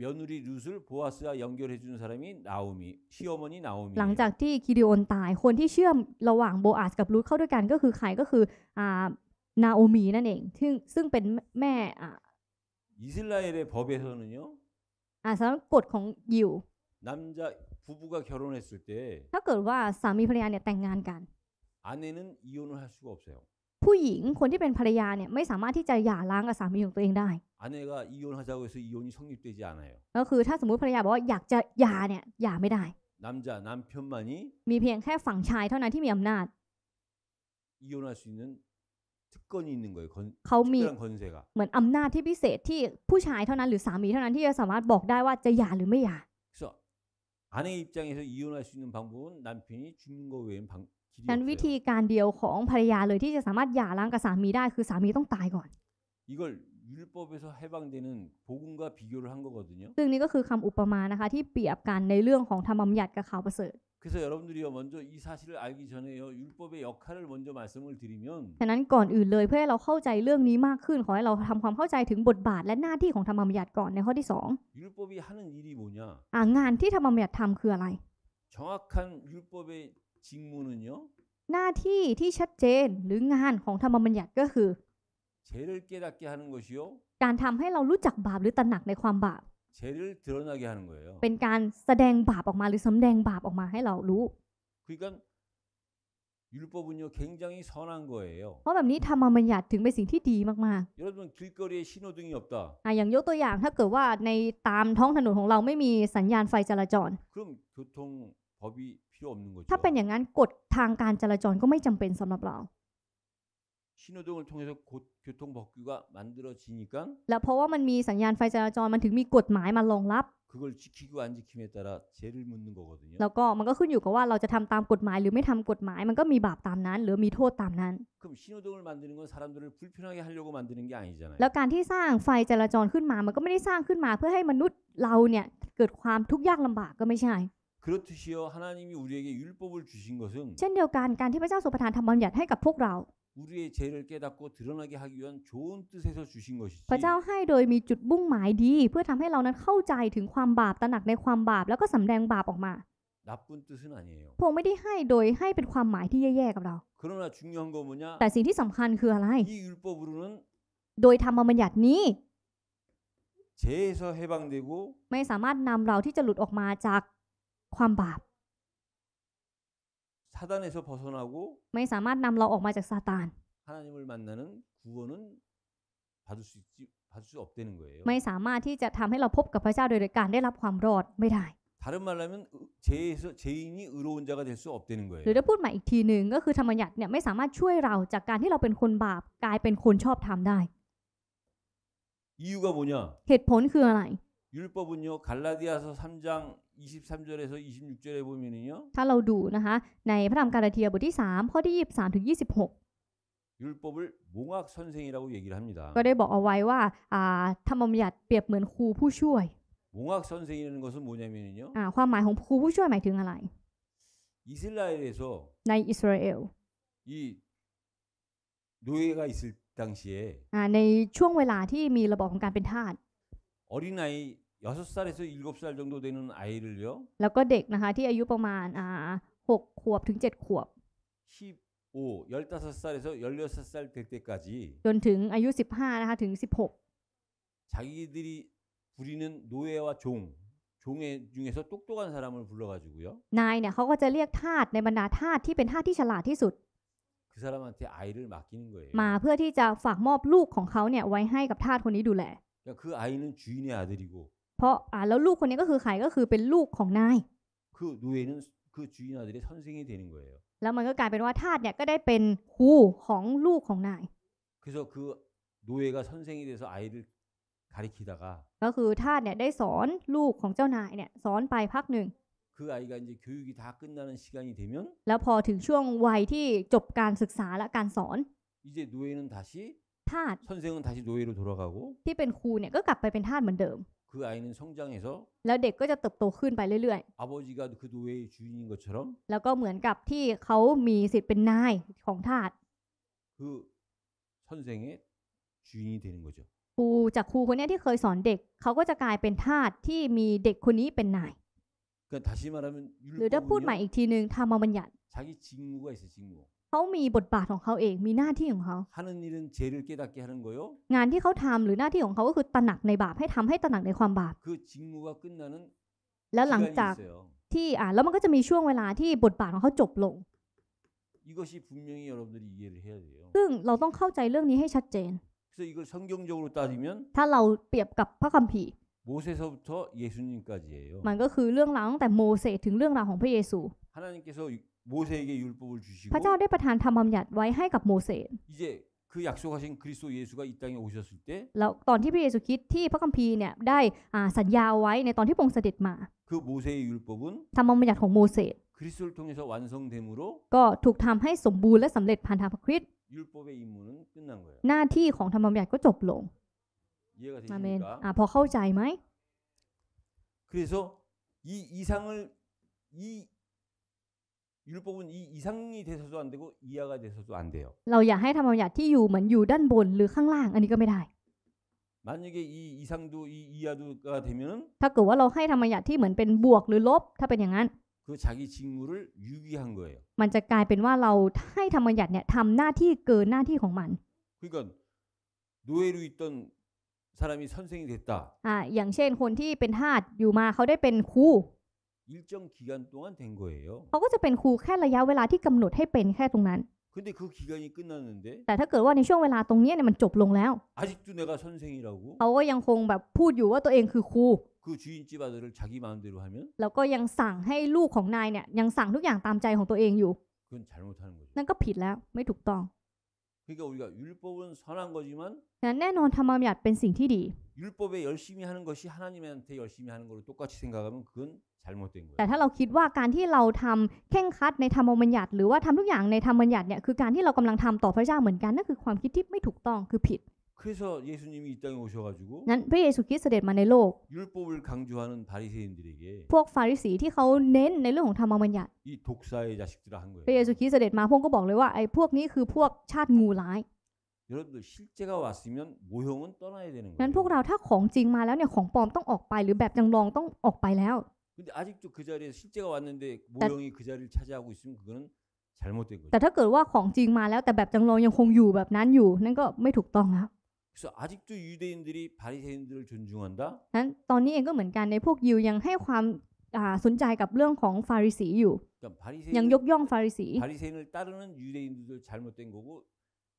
며느리룻을보아스와연결해주는사람이나오미시어머니หลังจากที่คิริโอนตายคนที่เชื่อมระหว่างโบอาสกับรูธเข้าด้วยกันก็คือใครก็คืออ่านาโอมีนั่นเองซึ่งซึ่งเป็นแม่อ่า이스라엘의법에서는요อ่าสำหรับกฎของยิว남자부부가결혼했을때ถ้าเกิดว่าสามีภรรยาเนี่ยแต่งงานกัน아내는이혼을할수가없어요ผู้หญิงคนที่เป็นภรรยาเนี่ยไม่สามารถที่จะหย่าร้างกับสามีของตัวเองได้아내가이혼하자고해서이혼이성립되지않아요ก็คือถ้าสมมติภรรยาบอกว่าอยากจะหย่าเนี่ยหย่าไม่ได้남자남편만이มีเพียงแค่ฝั่งชายเท่านั้นที่มีอำนาจ이혼할수있는특권이있는거예요건특별한세가เหมือนอำนาจที่พิเศษที่ผู้ชายเท่านั้นหรือสามีเท่านั้นที่จะสามารถบอกได้ว่าจะหย่าหรือไม่หย่า그래서아내입장에서이혼할수있는방법은남편이죽는거외엔방길이นั้นวิธีการเดียวของภรรยาเลยที่จะสามารถหย่าร้างกับสามีได้คือสามีต้องตายก่อน이걸ซึ่งนี่ก็คือคำอุปมานะคะที่เปรียบกันในเรื่องของธรรมบัญญัติกับข่าวประเสริฐ그래서여러분들이요먼저이사실을알기전에요율법의역할을먼저말씀을드리면นั้นก่อนอื่นเลยเพื่อให้เราเข้าใจเรื่องนี้มากขึ้นขอให้เราทำความเข้าใจถึงบทบาทและหน้าที่ของธรรมบัญญัติก่อนในข้อที่율법이하는일이뭐냐2อ่างานที่ธรรมบัญญัติทำคืออะไร정확한율법의직무는요หน้าที่ที่ชัดเจนหรืองานของธรรมบัญญัติก็คือ죄를깨닫게하는것이요การทำให้เรารู้จักบาปหรือตระหนักในความบาป죄를드러나게하는거예요เป็นการแสดงบาปออกมาหรือสำแดงบาปออกมาให้เรารู้그러니까율법은요굉장히선한거예요เพราะแบบนี้ธรรมบัญญัติถึงเป็นสิ่งที่ดีมาก여러분길거리에신호등이없다ๆอ่อย่างยกตัวอย่างถ้าเกิดว่าในตามท้องถนนของเราไม่มีสัญญาณไฟจราจร그럼교통법이필요없는거죠ถ้าเป็นอย่างนั้นกฎทางการจราจรก็ไม่จำเป็นสำหรับเรา신호등을통해서곧교통법규가만들어지니까แล้วเพราะว่ามันมีสัญญาณไฟจราจรมันถึงมีกฎหมายมารองรับ그걸지키고안지킴에따라죄를묻는거거든요แล้วก็มันก็ขึ้นอยู่กับว่าเราจะทำตามกฎหมายหรือไม่ทำกฎหมายมันก็มีบาปตามนั้นหรือมีโทษตามนั้น그럼신호등을만드는건사람들을불편하게하려고만드는게아니잖아요แล้วการที่สร้างไฟจราจรขึ้นมามันก็ไม่ได้สร้างขึ้นมาเพื่อให้มนุษย์เราเนี่ยเกิดความทุกข์ยากลบากก็ไม่ใช่그렇듯이요하나님이우리에게율법을주신것은เช่นเดียวกันการที่พระเจ้าทรงประทานธรรมบัญญัติให้กับพวกเรา우리의죄를깨닫고드러나게하기위한좋은뜻에서주신것이지พระเจ้าให้โดยมีจุดมุ่งหมายดีเพื่อทำให้เรานั้นเข้าใจถึงความบาปตระหนักในความบาปแล้วก็สำแดงบาปออกมา나쁜뜻은아니에요พระองค์ไม่ได้ให้โดยให้เป็นความหมายที่แย่ๆกับเรา그러나중요한건뭐냐แต่สิ่งที่สำคัญคืออะไร이율법으로는โดยธรรมบัญญัตินี้죄에서해방되고ไม่สามารถนำเราที่จะหลุดออกมาจากความบาป사단에서벗어나고ไม่สามารถนำเราออกมาจากซาตาน하나님을만나는구원은받을수있지받을수없는거예요ไม่สามารถที่จะทำให้เราพบกับพระเจ้าโดยการได้รับความรอดไม่ได้다른말하면죄에서죄인이의로운자가될수없는ห거예요รือถ้าพูดใหม่อีกทีหนึ่งก็คือธรรมบัญญัติเนี่ยไม่สามารถช่วยเราจากการที่เราเป็นคนบาปกลายเป็นคนชอบธรรมได้이유가뭐냐เหตุผลคืออะไร율법은요갈라디아서3장23절에서26절에보면은요ถ้าเราดูนะคะในพระธรรมกาลาเทียบทที่3ข้อที่23ถึง26율법을몽학선생이라고얘기를합니다ก็ได้บอกเอาไว้ว่าอ่าธรรมบัญญัติเปรียบเหมือนครูผู้ช่วย몽학선생이라는것은뭐냐면요อ่าความหมายของครูผู้ช่วยหมายถึงอะไร이스라엘에서ในอิสราเอล이노예가있을당시에อ่ในช่วงเวลาที่มีระบบของการเป็นทาส어린아이여섯살에서일곱살정도되는아이를요แล้วก็เด็กนะคะที่อายุประมาณหกขวบถึงเจ็ดขวบ 15, 살에서16살될때까지นายสิบห้าสิบหก자기들이부리는노예와종종의중에서똑똑한사람을불러가지고요นเนี่ยเขาก็จะเรียกทาสในบรรดาทาสที่เป็นทาสที่ฉลาดที่สุด그사람한테아이를맡기는거예요มาเพื่อที่จะฝากมอบลูกของเขาเนี่ยไว้ให้กับทาสคนนี้ดูแล그아이는주인의아들이고ราะอ่าแล้วลูกคนนี้ก็คือใครก็คือเป็นลูกของนายแล้วมันก็กลายเป็นว่าทาสเนี่ยก็ได้เป็นครูของลูกของนายก็คือทาสเนี่ยได้สอนลูกของเจ้านายเนี่ยสอนไปพักหนึ่งแล้วพอถึงช่วงวัยที่จบการศึกษาและการสอนน제노예는다시ทาส선생은다시노예로돌아가고ที่เป็นครูเนี่ยก็กลับไปเป็นทาสเหมือนเดิม그아이는성장해서แล้วเด็กก็จะเติบโตขึ้นไปเรื่อยๆ아버지가그노예의주인인것처럼แล้วก็เหมือนกับที่เขามีสิทธิ์เป็นนายของทาสอ선생의주인이되는거죠ครูจากครูคนนี้ที่เคยสอนเด็กเขาก็จะกลายเป็นทาสที่มีเด็กคนนี้เป็นนายหรือถ้าพูดใหม่อีกทีนึงธรรมบัญญัติเขามีบทบาทของเขาเองมีหน้าที่ของเขา하는일은죄를깨닫게하는거요งานที่เขาทำหรือหน้าที่ของเขาก็คือตระหนักในบาปให้ทำให้ตระหนักในความบาป직무가끝나는แล้วหลังจากที่อ่าแล้วมันก็จะมีช่วงเวลาที่บทบาทของเขาจบลง이것이분명히여러분들이이해를해야돼요ซึ่งเราต้องเข้าใจเรื่องนี้ให้ชัดเจน그래서이걸성경적으로따지면ถ้าเราเปรียบกับพระคัมภีร์ม부터예수님까지예요มันก็คือเรื่องราวตั้งแต่โมเสสถึงเรื่องราวของพระเยซู하나님께서พระเจ้าได้ประทานธรรมบัญญัติไว้ให้กับโมเสส그약속하신그리스도예수가이땅에오셨을때แล้วตอนที่พระเยซูคริสต์ที่พระคัมภีร์เนี่ยได้สัญญาไว้ในตอนที่พระองค์เสด็จมา그모세의율법은ธรรมบัญญัติของโมเสส그리스도를통해서완성됨으로ก็ถูกทำให้สมบูรณ์และสำเร็จผ่านทางพระคริสต์율법의임무는끝난거예요หน้าที่ของธรรมบัญญัติก็จบลง이해가되십니까아멘아พอเข้าใจไหม그래서이이상을이율법은이이상이돼서도안되고이하가돼서도안돼요เราอยากให้ธรรมบัญญัติที่อยู่เหมือนอยู่ด้านบนหรือข้างล่างอันนี้ก็ไม่ได้만약에이이상도이이하도가되면은ถ้าเกิดว่าเราให้ธรรมบัญญัติที่เหมือนเป็นบวกหรือลบถ้าเป็นอย่างนั้น그자기직무를유기한거예요มันจะกลายเป็นว่าเราให้ธรรมบัญญัติเนี่ยทำหน้าที่เกินหน้าที่ของมัน그러니까노예로있던사람이선생이됐다อ่าอย่างเช่นคนที่เป็นทาสอยู่มาเขาได้เป็นครู일정기간동안된거예요เขาก็จะเป็นครูแค่ระยะเวลาที่กำหนดให้เป็นแค่ตรงนั้น근데그기간이끝났는데แต่ถ้าเกิดว่าในช่วงเวลาตรงนี้เนี่ยมันจบลงแล้ว아직도내가선생이라고เขาก็ยังคงแบบพูดอยู่ว่าตัวเองคือครู그주인집아들을자기마음대로하면แล้วก็ยังสั่งให้ลูกของนายเนี่ยยังสั่งทุกอย่างตามใจของตัวเองอยู่그건잘못하는거죠นั่นก็ผิดแล้วไม่ถูกต้อง그러니까우리가율법은선한거지만นั้นแน่นอนธรรมบัญญัติเป็นสิ่งที่ดี율법에열심히하는것이하나님한테열심히하는거로똑같이생각하면그건แต่ถ้าเราคิดว่าการที่เราทำเข่งคัดในธรรมบัญญัติ หรือว่าทำทุกอย่างในธรรมบัญญัติเนี่ยคือการที่เรากำลังทำต่อพระเจ้าเหมือนกันนั่นคือความคิดที่ไม่ถูกต้องคือผิด นั้นพระเยซูคริสต์เสด็จมาในโลก พวกฟาริสีที่เขาเน้นในเรื่องของธรรมบัญญัติพระเยซูคริสต์เสด็จมาพวกก็บอกเลยว่าไอ้พวกนี้คือพวกชาติงูร้ายนั้นพวกเราถ้าของจริงมาแล้วเนี่ยของปลอมต้องออกไปหรือแบบจงลองต้องออกไปแล้ว근데아직도그자리에실제가왔는데모형이그자리를차지하고있으면그거는잘못된거죠แต่ถ้าเกิดว่าของจริงมาแล้วแต่แบบจำลองยังคงอยู่แบบนั้นอยู่นั่นก็ไม่ถูกต้องแล้ว그래서아직도유대인들이바리새인들을존중한다นั้นตอนนี้เองก็เหมือนกันในพวกยิวยังให้ความอ่าสนใจกับเรื่องของฟาริสีอยู่ยังยกย่องฟาริสี바리새인을따르는유대인들도잘못된거고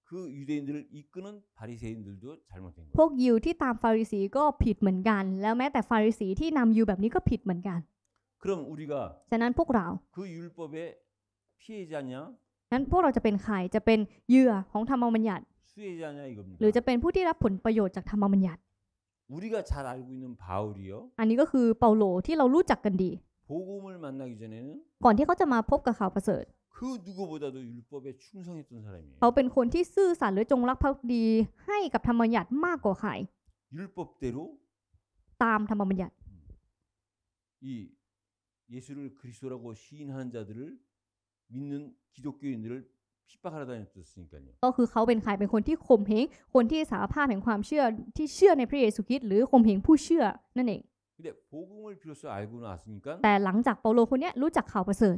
그유대인들을이끄는바리새인들도잘못된거예요พวกยิวที่ตามฟาริสีก็ผิดเหมือนกันแล้วแม้แต่ฟาริสีที่นำยิวแบบนี้ก็ผิดเหมือนกัน그럼우리가ฉะนั้นพวกเรา그율법의피해자냐นั้นพวกเราจะเป็นใครจะเป็นเหยื่อของธรรมบัญญัติ수혜자냐หรือ이겁니다จะเป็นผู้ที่รับผลประโยชน์จากธรรมบัญญัติ우리가잘알고있는바울이요อัก็คือเปาโลที่เรารู้จักกันดี복음을만나기전에는ก่อนที่เขาจะมาพบกับข่าวประเสริฐ그누구보다도율법에충성했던사람이에요เขาเป็นคนที่ซื่อสัตย์หรือจงรักภักดีให้กับธรรมบัญญัติมากกว่าใคร율법대로ตามธรรมบัญญัติ이예수를그리스도라고시인하는자들을믿는기독교인들을핍박하러다녔었으니까요ก็คือเขาเป็นใครเป็นคนที่ข่มเหงคนที่สารภาพแห่งความเชื่อที่เชื่อในพระเยซูคริสต์หรือข่มเหงผู้เชื่อนั่นเอง근데복음을비로소알고나왔으니까แต่หลังจากเปาโลคนนี้รู้จักข่าวประเสริฐ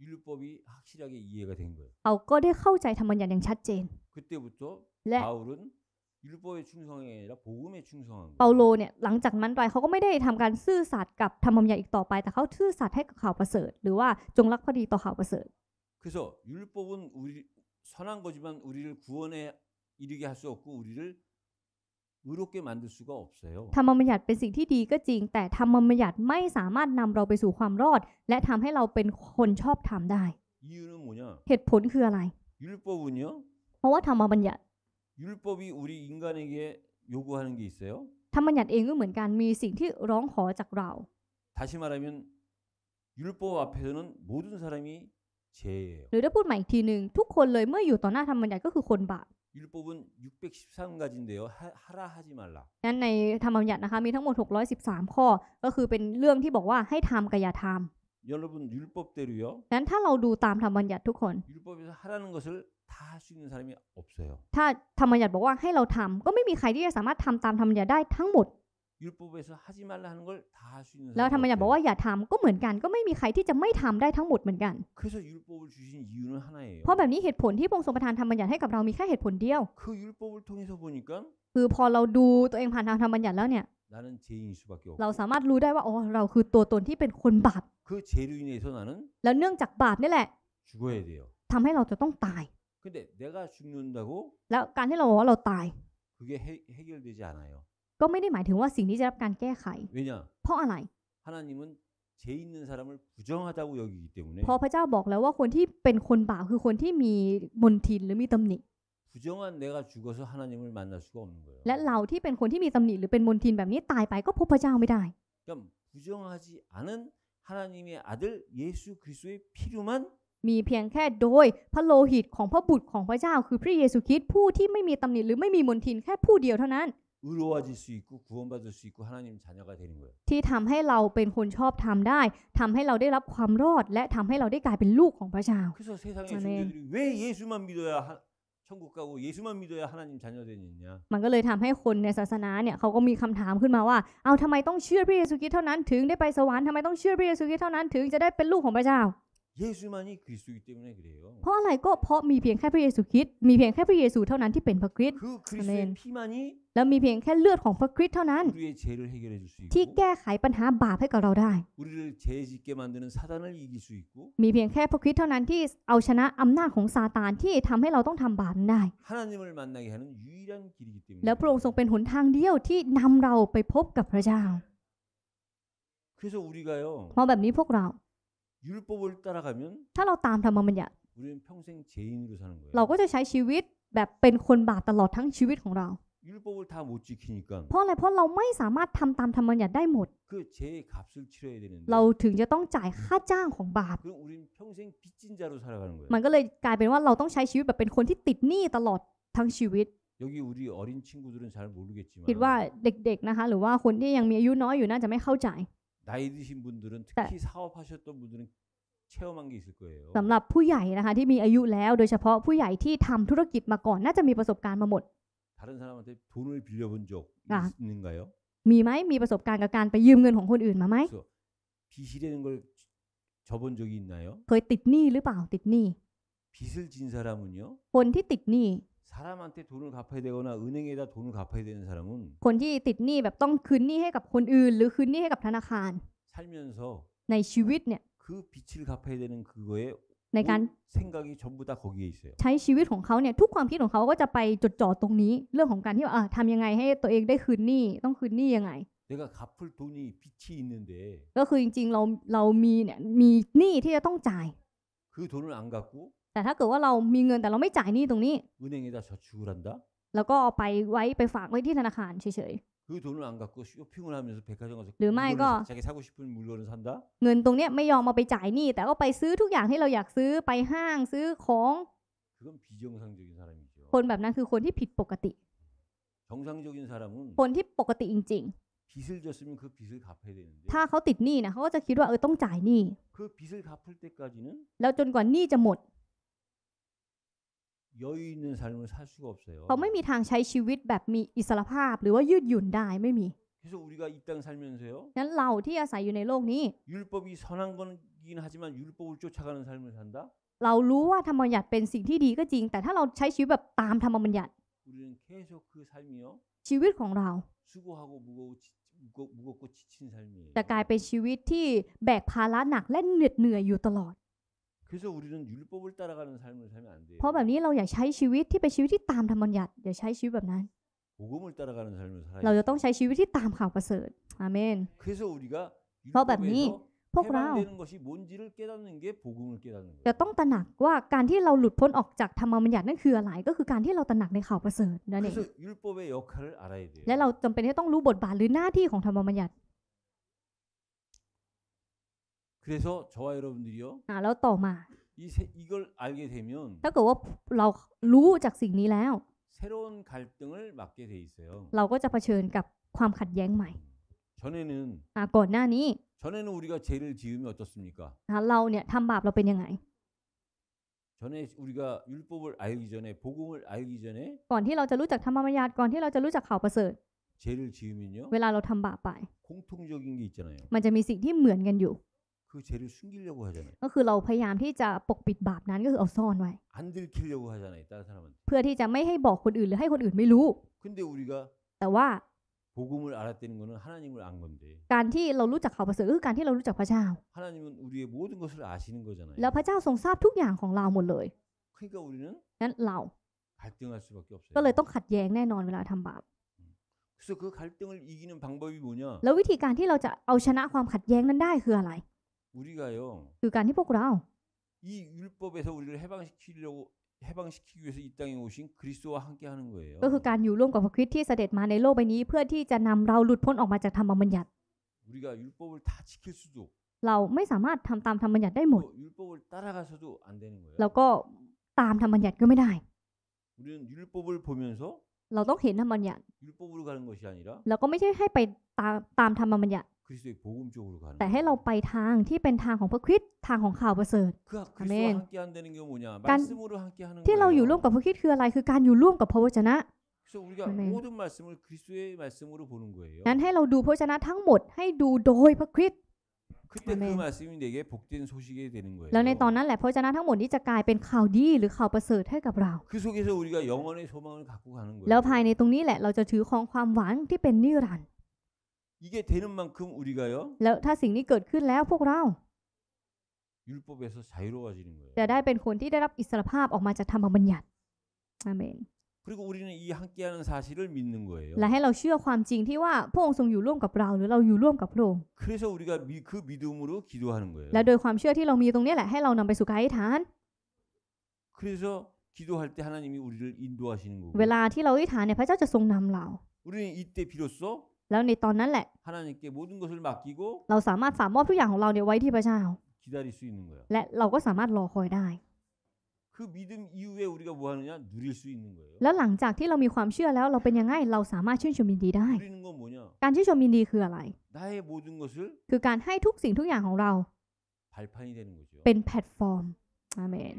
율법이확실하게이해가된거예요เขาก็ได้เข้าใจธรรมบัญญัติอย่างชัดเจน그때부터และ바울은율법에충성한아니라복음에충성한เปา거예요โลเนี่ยหลังจากนั้นไปเขาก็ไม่ได้ทำการซื่อสัตย์กับธรรมบัญญัติอีกต่อไปแต่เขาซื่อสัตย์ให้กับข่าวประเสริฐหรือว่าจงรักภักดีต่อข่าวประเสริฐ그래서율법은우리선한거지만우리를구원에이르게할수없고우리를ธรรมบัญญัติเป็นสิ่งที่ดีก็จริงแต่ธรรมบัญญัติไม่สามารถนำเราไปสู่ความรอดและทำให้เราเป็นคนชอบธรรมได้เหตุผลคืออะไร เพราะว่าธรรมบัญญัติธรรมบัญญัติเองก็เหมือนกันมีสิ่งที่ร้องขอจากเรา หรือถ้าพูดใหม่อีกทีหนึ่งทุกคนเลยเมื่ออยู่ต่อหน้าธรรมบัญญัติก็คือคนบาป법은613นั้นในธรรมบัญญัตินะคะมีทั้งหมด613ข้อก็คือเป็นเรื่องที่บอกว่าให้ทำกับอย่าทำนั้นถ้าเราดูตามธรรมบัญญัติทุกคน법ถ้าธรรมบัญญัติบอกว่าให้เราทำก็ไม่มีใครที่จะสามารถทำตามธรรมบัญญัติได้ทั้งหมดแล้วธรรมญาบอกว่าอย่าทำก็เหมือนกันก็ไม่มีใครที่จะไม่ทำได้ทั้งหมดเหมือนกันเพราะแบบนี้เหตุผลที่พระองค์ทรงประทานธรรมบัญญัติให้กับเรา มีแค่เหตุผลเดียว คือพอเราดูตัวเองผ่านทางธรรมบัญญัติแล้วเนี่ยเราสามารถรู้ได้ว่าอ๋อเราคือ ตัวตนที่เป็นคนบาปแล้วเนื่องจากบาปนี่แหละทำให้เราจะต้องตายแล้วการที่เราบอกว่าเราตายก็ไม่ได้หมายถึงว่าสิ่งนี้จะรับการแก้ไขเพราะอะไรเพราะพระเจ้าบอกแล้วว่าคนที่เป็นคนบาปคือคนที่มีมนทินหรือมีตำหนิ부정한내가죽어서하나님을만날수가없는거예요และเราที่เป็นคนที่มีตำหนิหรือเป็นมนทินแบบนี้ตายไปก็พบพระเจ้าไม่ได้그러니까부정하지않은하나님의아들예수그리스도의피로만มีเพียงแค่โดยพระโลหิตของพระบุตรของพระเจ้าคือพระเยซูคริสต์ผู้ที่ไม่มีตำหนิหรือไม่มีมนทินแค่ผู้เดียวเท่านั้น의로워질수있고구원받을수있고하나님자녀가되는거예요ที่ทำให้เราเป็นคนชอบทำได้ทำให้เราได้รับความรอดและทำให้เราได้กลายเป็นลูกของพระเจ้า그래서세상의들이왜예수만믿어야천국가고예수만믿어야하나님자녀되느냐มันก็เลยทำให้คนในศาสนาเนี่ยเขาก็มีคำถามขึ้นมาว่าเอาทำไมต้องเชื่อพระเยซูคริสต์เท่านั้นถึงได้ไปสวรรค์ทำไมต้องเชื่อพระเยซูคริสต์เท่านั้นถึงจะได้เป็นลูกของพระเจ้า예수만이그리스도이기때문에그래요เพราะอะไรก็เพราะมีเพียงแค่พระเยซูคริสต์มีเพียงแค่พระเยซูเท่านั้นที่เป็นพระคริสต์แล้วมีเพียงแค่เลือดของพระคริสต์เท่านั้นที่แก้ไขปัญหาบาปให้กับเราได้มีเพียงแค่พระคริสต์เท่านั้นที่เอาชนะอำนาจของซาตานที่ทำให้เราต้องทำบาปได้แล้วพระองค์ทรงเป็นหนทางเดียวที่นำเราไปพบกับพระเจ้าเพราะแบบนี้พวกเรา율법을따라가면ถ้าเราตามธรรมบัญญัติ우리는평생죄인으로사는거예요เราก็จะใช้ชีวิตแบบเป็นคนบาปตลอดทั้งชีวิตของเรา율법을다못지키니까เพราะอะไรเพราะเราไม่สามารถทำตามธรรมบัญญัติได้หมด그죄의값을치러야되는데เราถึงจะต้องจ่ายค่าจ้างของบาป그럼우리는평생빚진자로살아가는거예요มันก็เลยกลายเป็นว่าเราต้องใช้ชีวิตแบบเป็นคนที่ติดหนี้ตลอดทั้งชีวิต여기우리어린친구들은잘모르겠지만คิดว่าเด็กๆนะคะหรือว่าคนที่ยังมีอายุน้อยอยู่น่าจะไม่เข้าใจ나이드신분들은특히사업하셨던분들은체험한게있을거예요สำหรับผู้ใหญ่นะคะที่มีอายุแล้วโดยเฉพาะผู้ใหญ่ที่ทำธุรกิจมาก่อนน่าจะมีประสบการณ์มาหมด다른사람한테돈을빌려본적있는가요มีไหมมีประสบการณ์กับการไปยืมเงินของคนอื่นมาไหม빚이라는걸져본적이있나요เคยติดหนี้หรือเปล่าติดหนี้빚을진사람은요คนที่ติดหนี้사람한테돈을갚아야되거나은행에다돈을갚아야되는사람은คนที่ติดหนี้แบบต้องคืนหนี้ให้กับคนอื่นหรือคืนหนี้ให้กับธนาคาร살면서ในชีวิตเนี่ย그빚을갚아야되는그거에ในการ생각이전부다거기에있어요ใช้ชีวิตของเขาเนี่ยทุกความคิดของเขาก็จะไปจดจ่อตรงนี้เรื่องของการที่ว่าเออทำยังไงให้ตัวเองได้คืนหนี้ต้องคืนหนี้ยังไง내가갚을돈이빚이있는데ก็คือจริงๆเราเรามีเนี่ยมีหนี้ที่จะต้องจ่าย그돈을안갚고แต่ถ้าเกิดว่าเรามีเงินแต่เราไม่จ่ายหนี้ตรงนี้은행에다저축을한다แล้วก็เอาไปไว้ไปฝากไว้ที่ธนาคารเฉย그돈을안갖고쇼핑을하면서백화점가서물건을사이거자기사고싶은물건을산다เงินตรงเนี้ยไม่ยอมมาไปจ่ายหนี้แต่ก็ไปซื้อทุกอย่างที่เราอยากซื้อไปห้างซื้อของ그건비정상적인사람이죠คนแบบนั้นคือคนที่ผิดปกติ정상적인사람은คนที่ปกติจริง빚을졌으면그빚을갚아야되는데ๆถ้าเขาติดหนี้นะเขาก็จะคิดว่าเออต้องจ่ายหนี้그빚을갚을때까지는แล้วจนกว่าหนี้จะหมด여유있는삶을살수가없어요เขาไม่มีทางใช้ชีวิตแบบมีอิสรภาพหรือว่ายืดหยุ่นได้ไม่มี그래서우리가이땅살면서요นั้นเราที่อาศัยอยู่ในโลกนี้율법이선한건긴하지만율법을쫓아가는삶을산다เรารู้ว่าธรรมบัญญัติเป็นสิ่งที่ดีก็จริงแต่ถ้าเราใช้ชีวิตแบบตามธรรมบัญญัติ우리는계속그삶이요ชีวิตของเรา수고하고무거워무겁고지친삶이에요จะกลายเป็นชีวิตที่แบกภาระหนักและเหน็ดเหนื่อยอยู่ตลอด그래서우리는율법을따라가는삶을살면안돼요เพราะแบบนี้เราอย่าใช้ชีวิตที่เป็นชีวิตที่ตามธรรมบัญญัติอย่าใช้ชีวิตแบบนั้น복음을따라가는삶을เราจะต้องใช้ชีวิตที่ตามข่าวประเสริฐอาเมน그래서우리가บ러니까율법에서พวกเรา해방되는것이뭔지를깨닫는게복음을깨닫는จะ거예요ต้องตระหนักว่าการที่เราหลุดพ้นออกจากธรรมบัญญัตินั่นคืออะไรก็คือการที่เราตระหนักในข่าวประเสริฐนั่นเอง그래서율법의역할을알아야돼요และเราจำเป็นที่ต้องรู้บทบาทหรือหน้าที่ของธรรมบัญญัติ그래서저와여러분들이요แล้วต่อมา이세이걸알게되면ถ้าเกิดว่าเรารู้จากสิ่งนี้แล้ว새로운갈등을맞게돼있어요เราก็จะเผชิญกับความขัดแย้งใหม่전에는อ่าก่อนหน้านี้전에는우리가죄를지으면어떻습니까เราเนี่ยทำบาปเราเป็นยังไง전에우리가율법을알기전에복음을알기전에ก่อนที่เราจะรู้จักธรรมบัญญัติก่อนที่เราจะรู้จักข่าวประเสริฐ죄를지으면요เวลาเราทำบาปไป공통적인게있잖아요มันจะมีสิ่งที่เหมือนกันอยู่그죄를숨기려고하잖아요ก็คือเราพยายามที่จะปกปิดบาปนั้นก็คือเอาซ่อนไว้안들키려고하잖아요다른사람한테เพื่อที่จะไม่ให้บอกคนอื่นหรือให้คนอื่นไม่รู้근데우리가แต่ว่า복음을알았다는거는하나님을안건데การที่เรารู้จักเขาวประเสริฐคือการที่เรารู้จักพระเจ้า하나님은우리의모든것을아시는거잖아요แล้วพระเจ้าทรงทราบทุกอย่างของเราหมดเลย그러니까우리는นั้นเรา갈등할수밖에없어요ก็เลยต้องขัดแย้งแน่นอนเวลาทำบาป그래서그갈등을이기는방법이뭐냐แล้ววิธีการที่เราจะเอาชนะความขัดแย้งนั้นได้คืออะไร우리가요그간히보구라이율법에서우리를해방시키려고해방시키기위해서이땅에오신그리스도와함께하는거예요ก็คือการอยู่ร่วมกับพระคริสต์ที่เสด็จมาในโลกใบนี้เพื่อที่จะนำเราหลุดพ้นออกมาจากธรรมบัญญัติ우리가율법을다지킬수도เราไม่สามารถทำตามธรรมบัญญัติได้หมด율법을따라가서도안되는거예요แล้วก็ตามธรรมบัญญัติก็ไม่ได้우리는율법을보면서เราต้องเห็นธรรมบัญญัติ율법으로가는것이아니라เราก็ไม่ใช่ให้ไปตามตามธรรมบัญญัติแต่ให้เราไปทางที่เป็นทางของพระคริสต์ทางของข่าวประเสริฐอเมนการที่เราอยู่ร่วมกับพระคริสต์คืออะไรคือการอยู่ร่วมกับพระวจนะนั้นให้เราดูพระวจนะทั้งหมดให้ดูโดยพระคริสต์แล้วในตอนนั้นแหละพระวจนะทั้งหมดนี้จะกลายเป็นข่าวดีหรือข่าวประเสริฐให้กับเราแล้วภายในตรงนี้แหละเราจะถือของความหวังที่เป็นนิรันดร์이게되는만큼우리가요แล้วถ้าสิ่งนี้เกิดขึ้นแล้วพวกเรา율법에서자유로워지는거예요จะได้เป็นคนที่ได้รับอิสรภาพออกมาจากธรรมบัญญัติอาเมน그리고우리는이함께하는사실을믿는거예요และให้เราเชื่อความจริงที่ว่าพระองค์ทรงอยู่ร่วมกับเราหรือเราอยู่ร่วมกับพระองค์그래서우리가미그믿음으로기도하는거예요และโดยความเชื่อที่เรามีตรงเนี้ยแหละให้เรานำไปสู่การอธิษฐาน그래서기도할때하나님이우리를인도하시는거고เวลาที่เราอธิษฐานเนี่ยพระเจ้าจะทรงนำเรา우리는이때비로소แล้วในตอนนั้นแหละเราสามารถฝากมอบทุกอย่างของเราเนี่ยไว้ที่พระเจ้าและเราก็สามารถรอคอยได้그믿음이후에우리가뭐하느냐누릴수있는거예요แล้วหลังจากที่เรามีความเชื่อแล้วเราเป็นยังไงเราสามารถชื่นชมยินดีได้누리는건뭐냐การชื่นชมยินดีคืออะไร나의모든것을คือการให้ทุกสิ่งทุกอย่างของเรา발판이되는거죠เป็นแพลตฟอร์มอาเมน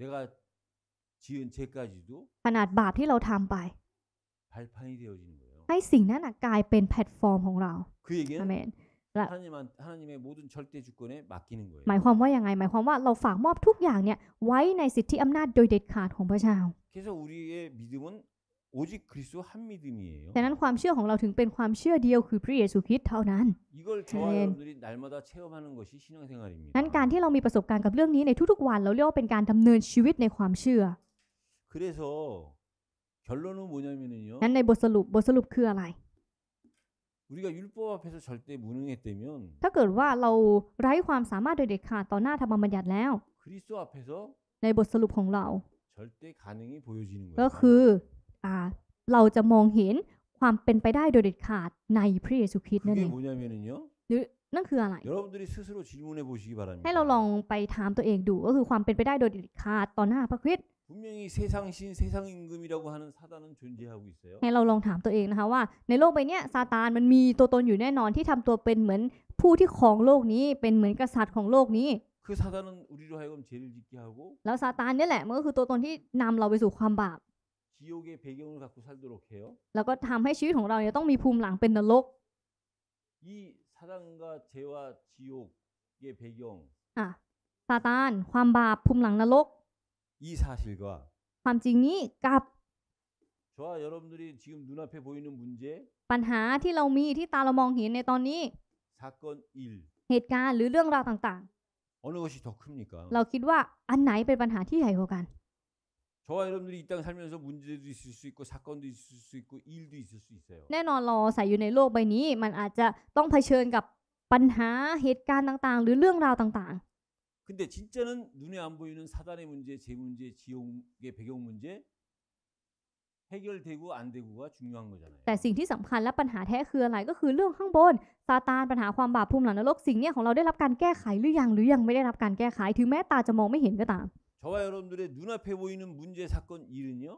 내가지은죄까지도ขนาดบาปที่เราทำไป발판이되어지는거ให้สิ่งนั้นกลายเป็นแพลตฟอร์มของเราอเมนและหมายความว่าอย่างไงหมายความว่าเราฝากมอบทุกอย่างเนี่ยไว้ในสิทธิอำนาจโดยเด็ดขาดของพระเจ้าดังนั้นความเชื่อของเราถึงเป็นความเชื่อเดียวคือพระเยซูคริสต์เท่านั้นนั้นการที่เรามีประสบการณ์กับเรื่องนี้ในทุกๆวัน เราเรียกว่าเป็นการดำเนินชีวิตในความเชื่อ결론은뭐냐면요นั้นในบทสรุปบทสรุปคืออะไร우리가율법앞에서절대무능했다면ถ้าเกิดว่าเราไร้ความสามารถโดยเด็ดขาดต่อหน้าธรรมบัญญัติแล้ว그리스도앞에서ในบทสรุปของเรา절대가능이보여지는ก็거예요คืออ่าเราจะมองเห็นความเป็นไปได้โดยเด็ดขาดในพระเยซูคริสต์นั่นเอ그게ง뭐냐면요นั่นคืออะไร여러분들이스스로질문해보시기바랍니다ให้เราลองไปถามตัวเองดูก็คือความเป็นไปได้โดยเด็ดขาดต่อหน้าพระคริสต์분명히세상신세상임금이라고하는사단은존재하고있어요ให้เราลองถามตัวเองนะคะว่าในโลกใบเนี้ยซาตานมันมีตัวตนอยู่แน่นอนที่ทำตัวเป็นเหมือนผู้ที่ครองโลกนี้เป็นเหมือนกษัตริย์ของโลกนี้우리로하여금죄를짓게하고แล้วซาตานเนี่ยแหละมันก็คือตัวตนที่นำเราไปสู่ความบาป지옥의배경을갖고살도록해요แล้วก็ทำให้ชีวิตของเราเนี่ยต้องมีภูมิหลังเป็นนรก과죄와지옥의배경อ่ะซาตานความบาปภูมิหลังนรก이사실과ความจริงนี้กับ저와여러분들이지금눈앞에보이는문제ปัญหาที่เรามีที่ตาเรามองเห็นในตอนนี้사건일เหตุการณ์หรือเรื่องราวต่าง어느것이더큽니까ๆเราคิดว่าอันไหนเป็นปัญหาที่ใหญ่กว่ากัน저와여러분들이이땅살면서문제도있을수있고사건도있을수있고일도있을수있어요แน่นอนเราอาศยอยู่ในโลกใบนี้มันอาจจะต้องเผชิญกับปัญหาเหตุการณ์ต่างๆหรือเรื่องราวต่างๆ근데진짜는눈에안보이는사단의문제제문제지옥의배경문제해결되고안되고가중요한거잖아요แต่สิ่งที่สำคัญและปัญหาแท้คืออะไรก็คือเรื่องข้างบนซาตานปัญหาความบาปภูมิหลังนรกสิ่งเนี้ยของเราได้รับการแก้ไขหรือยังหรือยังไม่ได้รับการแก้ไขถึงแม้ตาจะมองไม่เห็นก็ตาม저와여러분들의눈앞에보이는문제사건일은요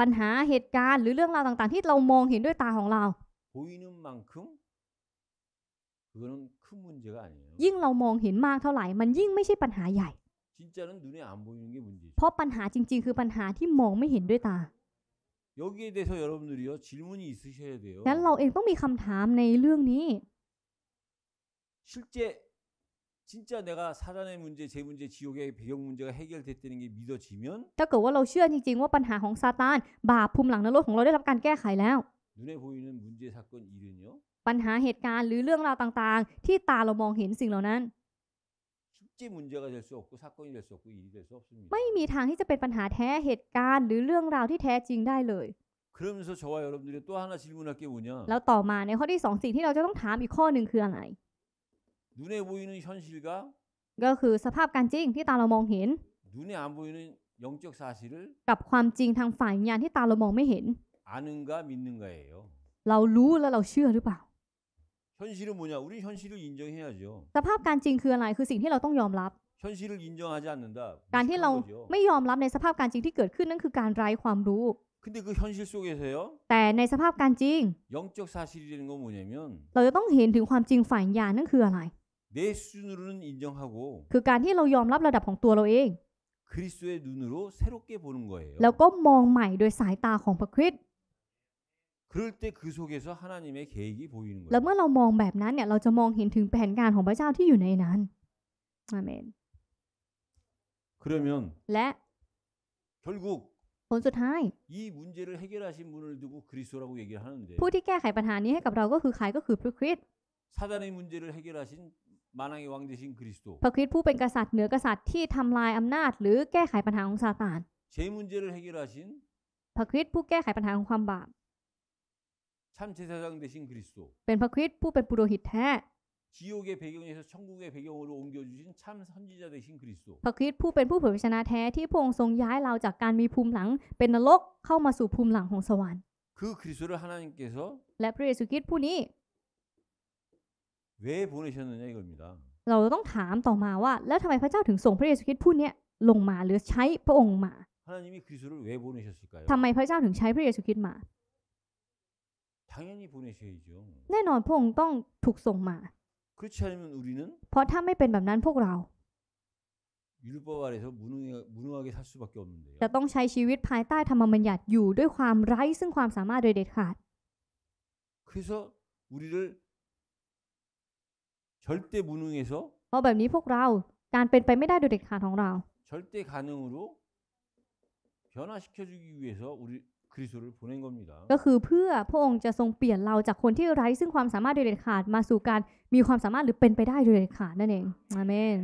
ปัญหาเหตุการณ์หรือเรื่องราวต่างๆที่เรามองเห็นด้วยตาของเรา보이는만큼ยิ่งเรามองเห็นมากเท่าไหร่มันยิ่งไม่ใช่ปัญหาใหญ่เพราะปัญหาจริงๆคือปัญหาที่มองไม่เห็นด้วยตานั้นเราเองต้องมีคำถามในเรื่องนี้진짜내가사단의문제제문제지옥의배경문제가해결됐다는게믿어지면ถ้าเกิดว่าเราเชื่อจริงๆว่าปัญหาของซาตานบาปภูมิหลังนรกของเราได้รับการแก้ไขแล้ว눈에보이는문제사건일은요ปัญหาเหตุการณ์หรือเรื่องราวต่างๆที่ตาเรามองเห็นสิ่งเหล่านั้น문제가될수없고사건이될수없고일이될수없습니다ไม่มีทางที่จะเป็นปัญหาแท้เหตุการณ์หรือเรื่องราวที่แท้จริงได้เลย그러면서저와여러분들이또하나질문할게뭐냐แล้วต่อมาในข้อที่สองสิ่งที่เราจะต้องถามอีกข้อหนึ่งคืออะไร눈에보이는현실과ก็คือสภาพการจริงที่ตาเรามองเห็น눈에안보이는영적사실을กับความจริงทางฝ่ายวิญญาณที่ตาเรามองไม่เห็น아는가믿는가예요เรารู้แล้วเราเชื่อหรือเปล่า현실은뭐냐우리현실을인정해야죠สภาพการจริงคืออะไรคือสิ่งที่เราต้องยอมรับ현실을인정하지않는다การที่เรา무식한거죠ไม่ยอมรับในสภาพการจริงที่เกิดขึ้นนั่นคือการไร้ความรู้근데그현실속에서요แต่ในสภาพการจริง영적사실이라는건뭐냐면เราจะต้องเห็นถึงความจริงฝ่ายญาณนั่นคืออะไร내수준으로는인정하고คือการที่เรายอมรับระดับของตัวเราเอง그리스도의눈으로새롭게보는거예요แล้วก็มองใหม่โดยสายตาของพระคริสต์그럴때그속에서하나님의계획이보이는แล้ว거예요เมื่อเรามองแบบนั้นเนี่ยเราจะมองเห็นถึงแผนการของพระเจ้าที่อยู่ในนั้นอเมน그러면และ결국ผลสุดท้าย문제를해결하신분을두고그리스도라고얘기를하는데ผู้ที่แก้ไขปัญหานี้ให้กับเราก็คือใครก็คือพระคริสต์사단의문제를해결하신만왕의왕되신그리스도พระคริสต์ผู้เป็นกษัตริย์เหนือกษัตริย์ที่ทำลายอำนาจหรือแก้ไขปัญหาของซาตาน제문제를해결하신พระคริสต์ผู้แก้ไขปัญหาของความบาป참제사장되신그리스도เป็นพระคริสต์ผู้เป็นปุโรหิตแท้지옥의배경에서천국의배경으로옮겨주신참선지자되신그리스도พระคริสต์ผู้เป็นผู้เผยพระชนะแท้ที่พระองค์ทรงย้ายเราจากการมีภูมิหลังเป็นนรกเข้ามาสู่ภูมิหลังของสวรรค์그그리스도를하나님께서และพระเยคริสต์้ี왜보내셨느냐이겁니다เราตถามต่อมาว่าแล้วทำไมพระเจ้าถึงส่งพระเยซูคริสต์ผู้เนี้ยลงมาหรือใช้พระองค์มา하나님이그리스도를왜보내셨을까요ทำไมพระเจ้าถึงใช้พระเยซูคริสต์มาแน่นอนพระองค์ต้องถูกส่งมาเพราะถ้าไม่เป็นแบบนั้นพวกเราจะต้องใช้ชีวิตภายใต้ธรรมบัญญัติอยู่ด้วยความไร้ซึ่งความสามารถโดยเด็ดขาดเพราะแบบนี้พวกเราการเป็นไปไม่ได้โดยเด็ดขาดของเรา절대가능으로변화시켜주기위해서우리ก็คือเพื่อพระองค์จะทรงเปลี่ยนเราจากคนที่ไร้ซึ่งความสามารถโดยเด็ดขาดมาสู่การมีความสามารถหรือเป็นไปได้โดยเด็ดขาดนั่นเองอาเมน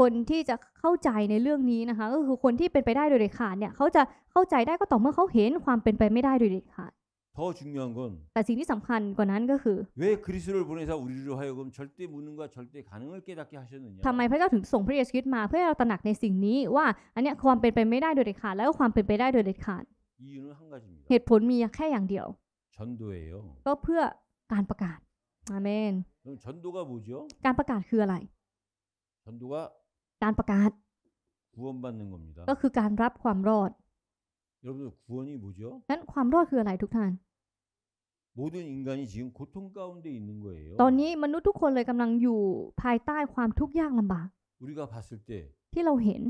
คนที่จะเข้าใจในเรื่องนี้นะคะก็คือคนที่เป็นไปได้โดยเด็ดขาดเนี่ย เขาจะเข้าใจได้ก็ต่อเมื่อเขาเห็นความเป็นไปไม่ได้โดยเด็ดขาด더중요한건แต่สิ่งที่สำคัญกว่านั้นก็คือ왜그리스도를보내사우리로하여금절대무능과절대가능을깨닫게하셨느냐ทำไมพระเจ้าถึงส่งพระเยซูคริสต์มาเพื่อให้เราตระหนักในสิ่งนี้ว่าอันเนี้ยความเป็นไปไม่ได้โดยเด็ดขาดแล้วความเป็นไปได้โดยเด็ดขาดเหตุผลมีแค่อย่างเดียวจ전도예요ก็เพื่อการประกาศอาเมน그럼전도가뭐죠การประกาศคืออะไรจ전도가การประกาศ구원받는겁니다ก็คือการรับความรอด여러분구원이뭐죠นั้นความรอดคืออะไรทุกท่าน모든인간이지금고통가운데있는거예요ตอนนี้มนุษย์ทุกคนเลยกำลังอยู่ภายใต้ความทุกข์ยากลำบาก우리가봤을때ที่เราเห็น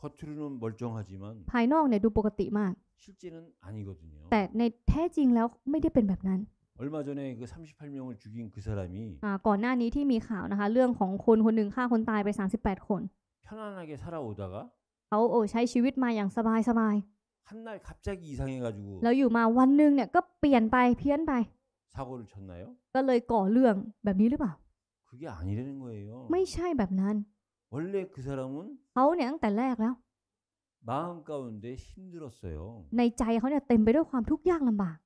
겉으로는멀쩡하지만ภายนอกเนี่ยดูปกติมาก실제는아니거든요แต่ในแท้จริงแล้วไม่ได้เป็นแบบนั้น얼마전에그38명을죽인그사람이ก่อนหน้านี้ที่มีข่าวนะคะเรื่องของคนคนหนึ่งฆ่าคนตายไป38คน편안하게살아오다가เขาโอ้ใช้ชีวิตมาอย่างสบายสบายแล้วอยู่มาวันหนึ่งเนี่ยก็เปลี่ยนไปเพี้ยนไปก็เลยก่อเรื่องแบบนี้หรือเปล่า그게아니라는거예요ไม่ใช่แบบนั้น원래그사람은เขาเนี่ยตั้งแต่แรกแล้ว마음가운데힘들었어요ในใจเขาเนี่ยเต็มไปด้วยความทุกข์ยากลำบาก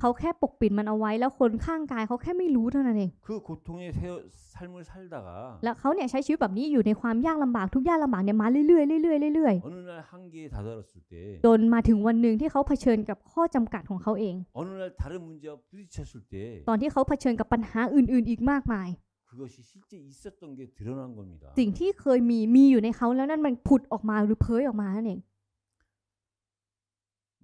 เขาแค่ปกปิดมันเอาไว้แล้วคนข้างกาย เขาแค่ไม่รู้เท่านั้นเองแล้วเขาเนี่ยใช้ชีวิตแบบนี้อยู่ในความยากลำบากทุกยากลำบากเนี่ยมาเรื่อยๆเรื่อยๆเรื่อยๆจนมาถึงวันหนึ่งที่เขาเผชิญกับข้อจำกัดของเขาเอง ตอนที่เขาเผชิญกับปัญหาอื่น ๆ อีกมากมาย สิ่งที่เคยมีมีอยู่ในเขาแล้วนั่นมันผุดออกมาหรือเผยออกมานั่นเอง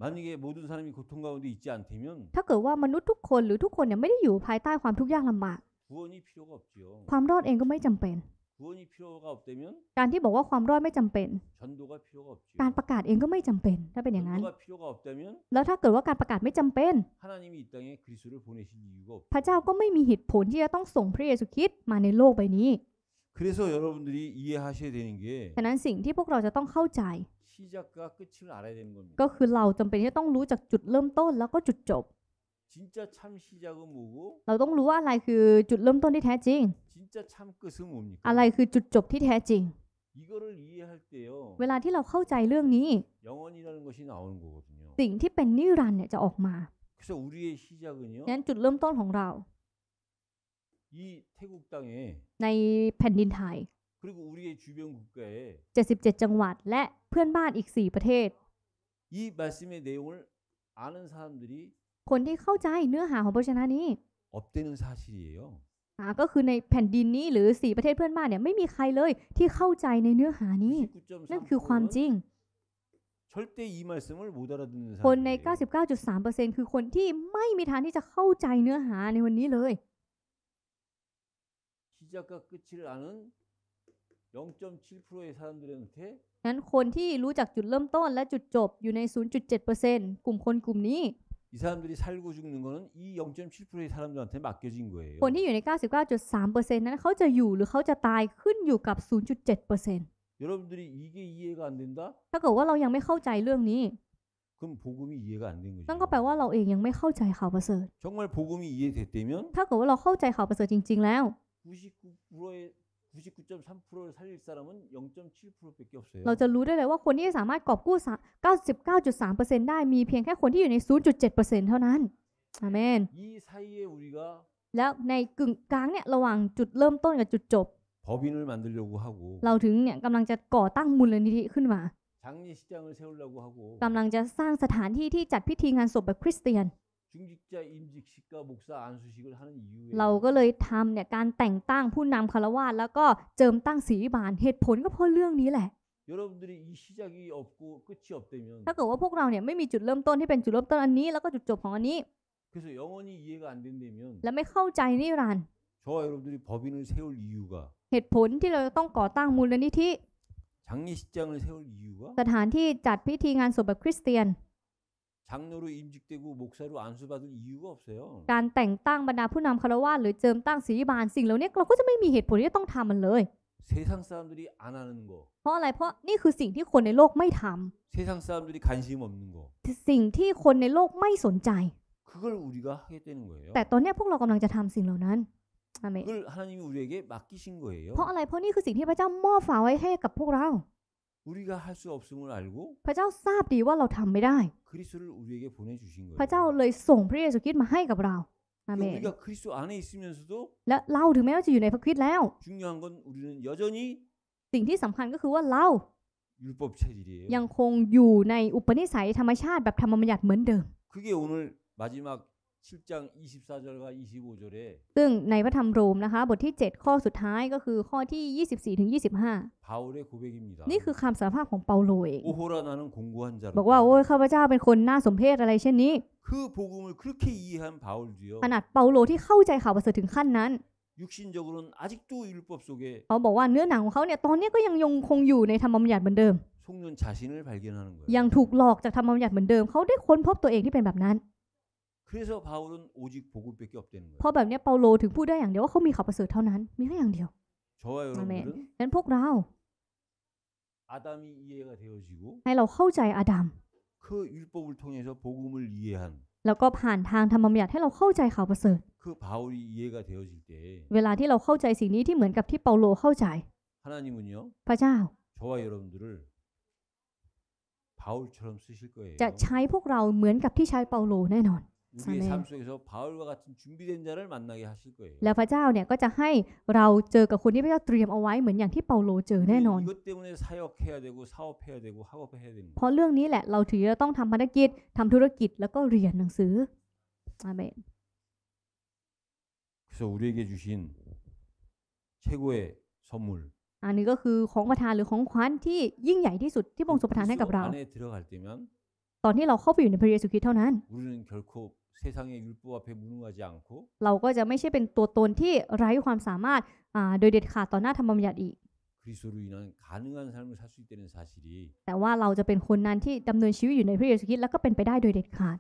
만약에모든사람이고통가운데있지않다면ถ้าเกิดว่ามนุษย์ทุกคนหรือทุกคนเนี่ยไม่ได้อยู่ภายใต้ความทุกข์ยากลำบาก구원이필요가없ความรอดเองก็ไม่จำเป็น구원이필요가없다면การที่บอกว่าความรอดไม่จำเป็น전도가필요가없การประกาศเองก็ไม่จำเป็นถ้าเป็นอย่างนั้น전도가필요가없다면แล้วถ้าเกิดว่าการประกาศไม่จำเป็น하나님이이땅에그리스도를보내신이유가없พระเจ้าก็ไม่มีเหตุผลที่จะต้องส่งพระเยซูคริสต์มาในโลกใบนี้그래서여러분들이이해하셔야되는게ฉะนั้นสิ่งที่พวกเราจะต้องเข้าใจ시작과끝을알아야되는겁니다ก็คือเราจำเป็นที่ต้องรู้จากจุดเริ่มต้นแล้วก็จุดจบ진짜참시작은뭐고เราต้องรู้ว่าอะไรคือจุดเริ่มต้นที่แท้จริง진짜참끝은อะ뭡니까ไรคือจุดจบที่แท้จริง이거를이해할때요เวลาที่เราเข้าใจเรื่องนี้영원이라는것이나오는거거든요สิ่งที่เป็นนิรันดร์เนี่ยจะออกมา그래서우리의시작은요งั้นจุดเริ่มต้นของเราในแผ่นดินไทย77 จังหวัด และเพื่อนบ้านอีก 4 ประเทศ คนที่เข้าใจเนื้อหาของพระชนะนี้ก็คือในแผ่นดินนี้หรือ 4 ประเทศเพื่อนบ้านเนี่ยไม่มีใครเลย ที่เข้าใจในเนื้อหานี้ นั่นคือความจริง คนใน 99.3%คือคนที่ไม่มีทางที่จะเข้าใจเนื้อหา ในวันนี้เลย0.7%의사람들한테นั้นคนที่รู้จักจุดเริ่มต้นและจุดจบอยู่ใน0.7%กลุ่มคนกลุ่มนี้이사람들이살고죽는거는이0.7%의사람들한테맡겨진거예요คนที่อยู่ใน99.3%นั้นเขาจะอยู่หรือเขาจะตายขึ้นอยู่กับ0.7%여러분들이이게이해가안된다ถ้าเกิดว่าเรายังไม่เข้าใจเรื่องนี้그럼복음이이해가안된거죠นั่นก็แปลว่าเราเองยังไม่เข้าใจข่าวประเสริฐ정말복음이이해됐다면ถ้าเกิดว่าเราเข้าใจข่าวประเสริฐจริงๆแล้ว99% 99.3%를살릴사람은0.7%밖에없어요เราจะรู้ได้เลยว่าคนที่สามารถกอบกู้99.3%ได้มีเพียงแค่คนที่อยู่ใน0.7%เท่านั้นอาเมน이사이에우리가แล้วในกึ่งกลางเนี่ยระหว่างจุดเริ่มต้นกับจุดจบ법인을만들려고하고เราถึงเนี่ยกำลังจะก่อตั้งมูลนิธิขึ้นมา장례식장을세우려고하고กำลังจะสร้างสถานที่ที่จัดพิธีงานศพแบบคริสเตียนเราก็เลยทำเนี่ยการแต่งตั้งผู้นำคารวะแล้วก็เจิมตั้งศีบาลเหตุผลก็เพราะเรื่องนี้แหละถ้าเกิดว่าพวกเราเนี่ยไม่มีจุดเริ่มต้นที่เป็นจุดเริ่มต้นอันนี้แล้วก็จุดจบของอันนี้และไม่เข้าใจนิรันดร์เหตุผลที่เราต้องก่อตั้งมูลนิธิสถานที่จัดพิธีงานศพแบบคริสเตียน장로로임직되고목사로안수받을이유가없어요การแต่งตั้งบรรดาผู้นำคารวะหรือเจิมตั้งศีบาลสิ่งเหล่านี้เราก็จะไม่มีเหตุผลที่จะต้องทำมันเลยเพราะอะไรเพราะนี่คือสิ่งที่คนในโลกไม่ท세상사람들이관심없는거ำสิ่งที่คนในโลกไม่สนใจ그걸우리가하게되는거예요แต่ตอนเนี้พวกเรากำลังจะทำสิ่งเหล่านั้นอาเมน그걸하나님이우리에게맡기신거예요เพราะอะไรเพราะนี่คือสิ่งที่พระเจ้ามอบฝากไว้ให้กับพวกเรา우리가할수없음을알고พระเจ้าทราบดีว่าเราทำไม่ได้พระเจ้าเลยส่งพระเยซูคริสต์มาให้กับเราอาเมนและเราถึงแม้ว่าจะอยู่ในพระคริสต์แล้ว สิ่งที่สำคัญก็คือว่าเรา ยังคงอยู่ในอุปนิสัยธรรมชาติ แบบธรรมบัญญัติเหมือนเดิมซึ่งในพระธรรมโรมนะคะบทที่7ข้อสุดท้ายก็คือข้อที่24ถึง25바울의고백입니นี่คือคำสารภาพของเปาโลเองบอกว่าโอ้ยข้าพเจ้าเป็นคนน่าสมเพชอะไรเช่นนี้ขนาดเปาโลที่เข้าใจข่าวประเสริฐถึงขั้นนั้นเขาบอกว่าเนื้อหนังของเขาเนี่ยตอนนี้ก็ยังยงคงอยู่ในธรรมบัญญัติเหมือนเดิมยังถูกหลอกจากธรรมบัญญัติเหมือนเดิมเขาได้ค้นพบตัวเองที่เป็นแบบนั้น그래서바울은오직복음밖에없다는거예요พอแบบเนี้ยเปาโลถึงพูดได้อย่างเดียวว่าเขามีข่าวประเสริฐเท่านั้นมีแค่อย่างเดียวน여러분들ั้นพวกเรา아담이이해가되어지고ให้เราเข้าใจาั그율법을통해서복음을이해한แล้วก็ผ่านทางธรรมบัญญัติให้เราเข้าใจข่าวประเสริฐ그바울이이해가되어질때เวลาที่เราเข้าใจสิ่งนี้ที่เหมือนกับที่เปาโลเข้าใจ하나님은요พระเจ้า여러분들을바울처럼쓰실거예요จะใช้พวกเราเหมือนกับที่ใช้เปาโลแน่นอน우리의삶속에서바울과같은준비된자를만나게하실거예요แล้พระเจ้าเนี่ยก็จะให้เราเจอกับคนที่พระเจ้าเตรียมเอาไว้เหมือนอย่างที่เปาโลเจอแน่นอน이것때문에사역해야되고사업해야되고학업해야됩니다เพราะเรื่องนี้แหละเราถือจะต้องทำภารกิจทำธุรกิจแล้วก็เรียนหนังสืออาเมน그래서우리에게주신최고의선물อันนี้ก็คือของประทานหรือของขวัญที่ยิ่งใหญ่ที่สุดที่พระองค์ทรงประทานให้กับเราตอนที่เราเข้าไปอยู่ในพระเยซูคริสต์เท่านั้น우리는결코เราก็จะไม่ใช่เป็นตัวตนที่ไร้ความสามารถโดยเด็ดขาดต่อหน้าธรรมบัญญัติอีก แต่ว่าเราจะเป็นคนนั้นที่ดำเนินชีวิตอยู่ในพระเยซูคริสต์แล้วก็เป็นไปได้โดยเด็ดขาด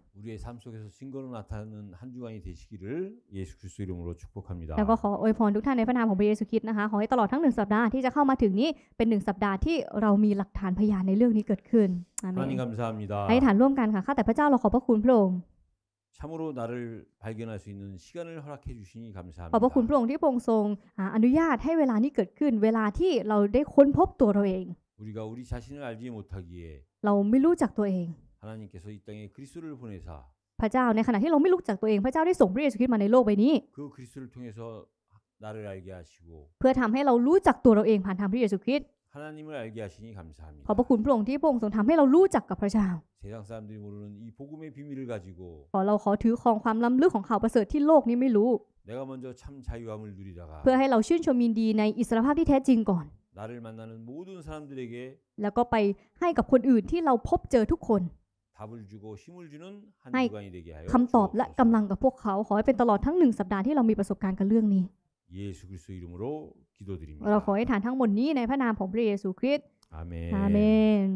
แล้วก็ขออวยพรทุกท่านในพระนามของพระเยซูคริสต์นะคะขอให้ตลอดทั้งหนึ่งสัปดาห์ที่จะเข้ามาถึงนี้เป็นหนึ่งสัปดาห์ที่เรามีหลักฐานพยานในเรื่องนี้เกิดขึ้นอาเมนให้ฐานร่วมกันค่ะ ข้าแต่พระเจ้าเราขอบพระคุณพระองค์참으로나를발견할수있는시간을허락해주시니감사합니다ขอบพระคุณพระองค์ที่พระงทรงอนุญาตให้เวลานี้เกิดขึ้นเวลาที่เราได้ค้นพบตัวเราเอง우리가우리자신을알지못하기에เราไม่รู้จักตัวเอง하나님께서이땅에그리스도를보내사พระเจ้าในขณะที่เราไม่รู้จักตัวเองพระเจ้าได้ส่งพระเยซูคริสต์มาในโลกใบนี้그그리스도를통해서나를알게하시고เพื่อทำให้เรารู้จักตัวเราเองผ่านทางพระเยซูคริสต์ขอบพระคุณพระองค์ที่พระองค์ทรงทำให้เรารู้จักกับพระเจ้าขอเราขอถือรองความล้ำลึกของข่าวประเสริฐที่โลกนี้ไม่รู้เพื่อให้เราชื่นชมยินดีในอิสรภาพที่แท้จริงก่อน แล้วก็ไปให้กับคนอื่นที่เราพบเจอทุกคนให้คำตอบและกำลังกับพวกเขาขอให้เป็นตลอดทั้งหนึ่งสัปดาห์ที่เรามีประสบการณ์กับเรื่องนี้예수그리스도이름으로기도드립니다เราขอให้ฐานทั้งหมดนี้ในพระนามของพระเยซูคริสต์อาเมอาเมน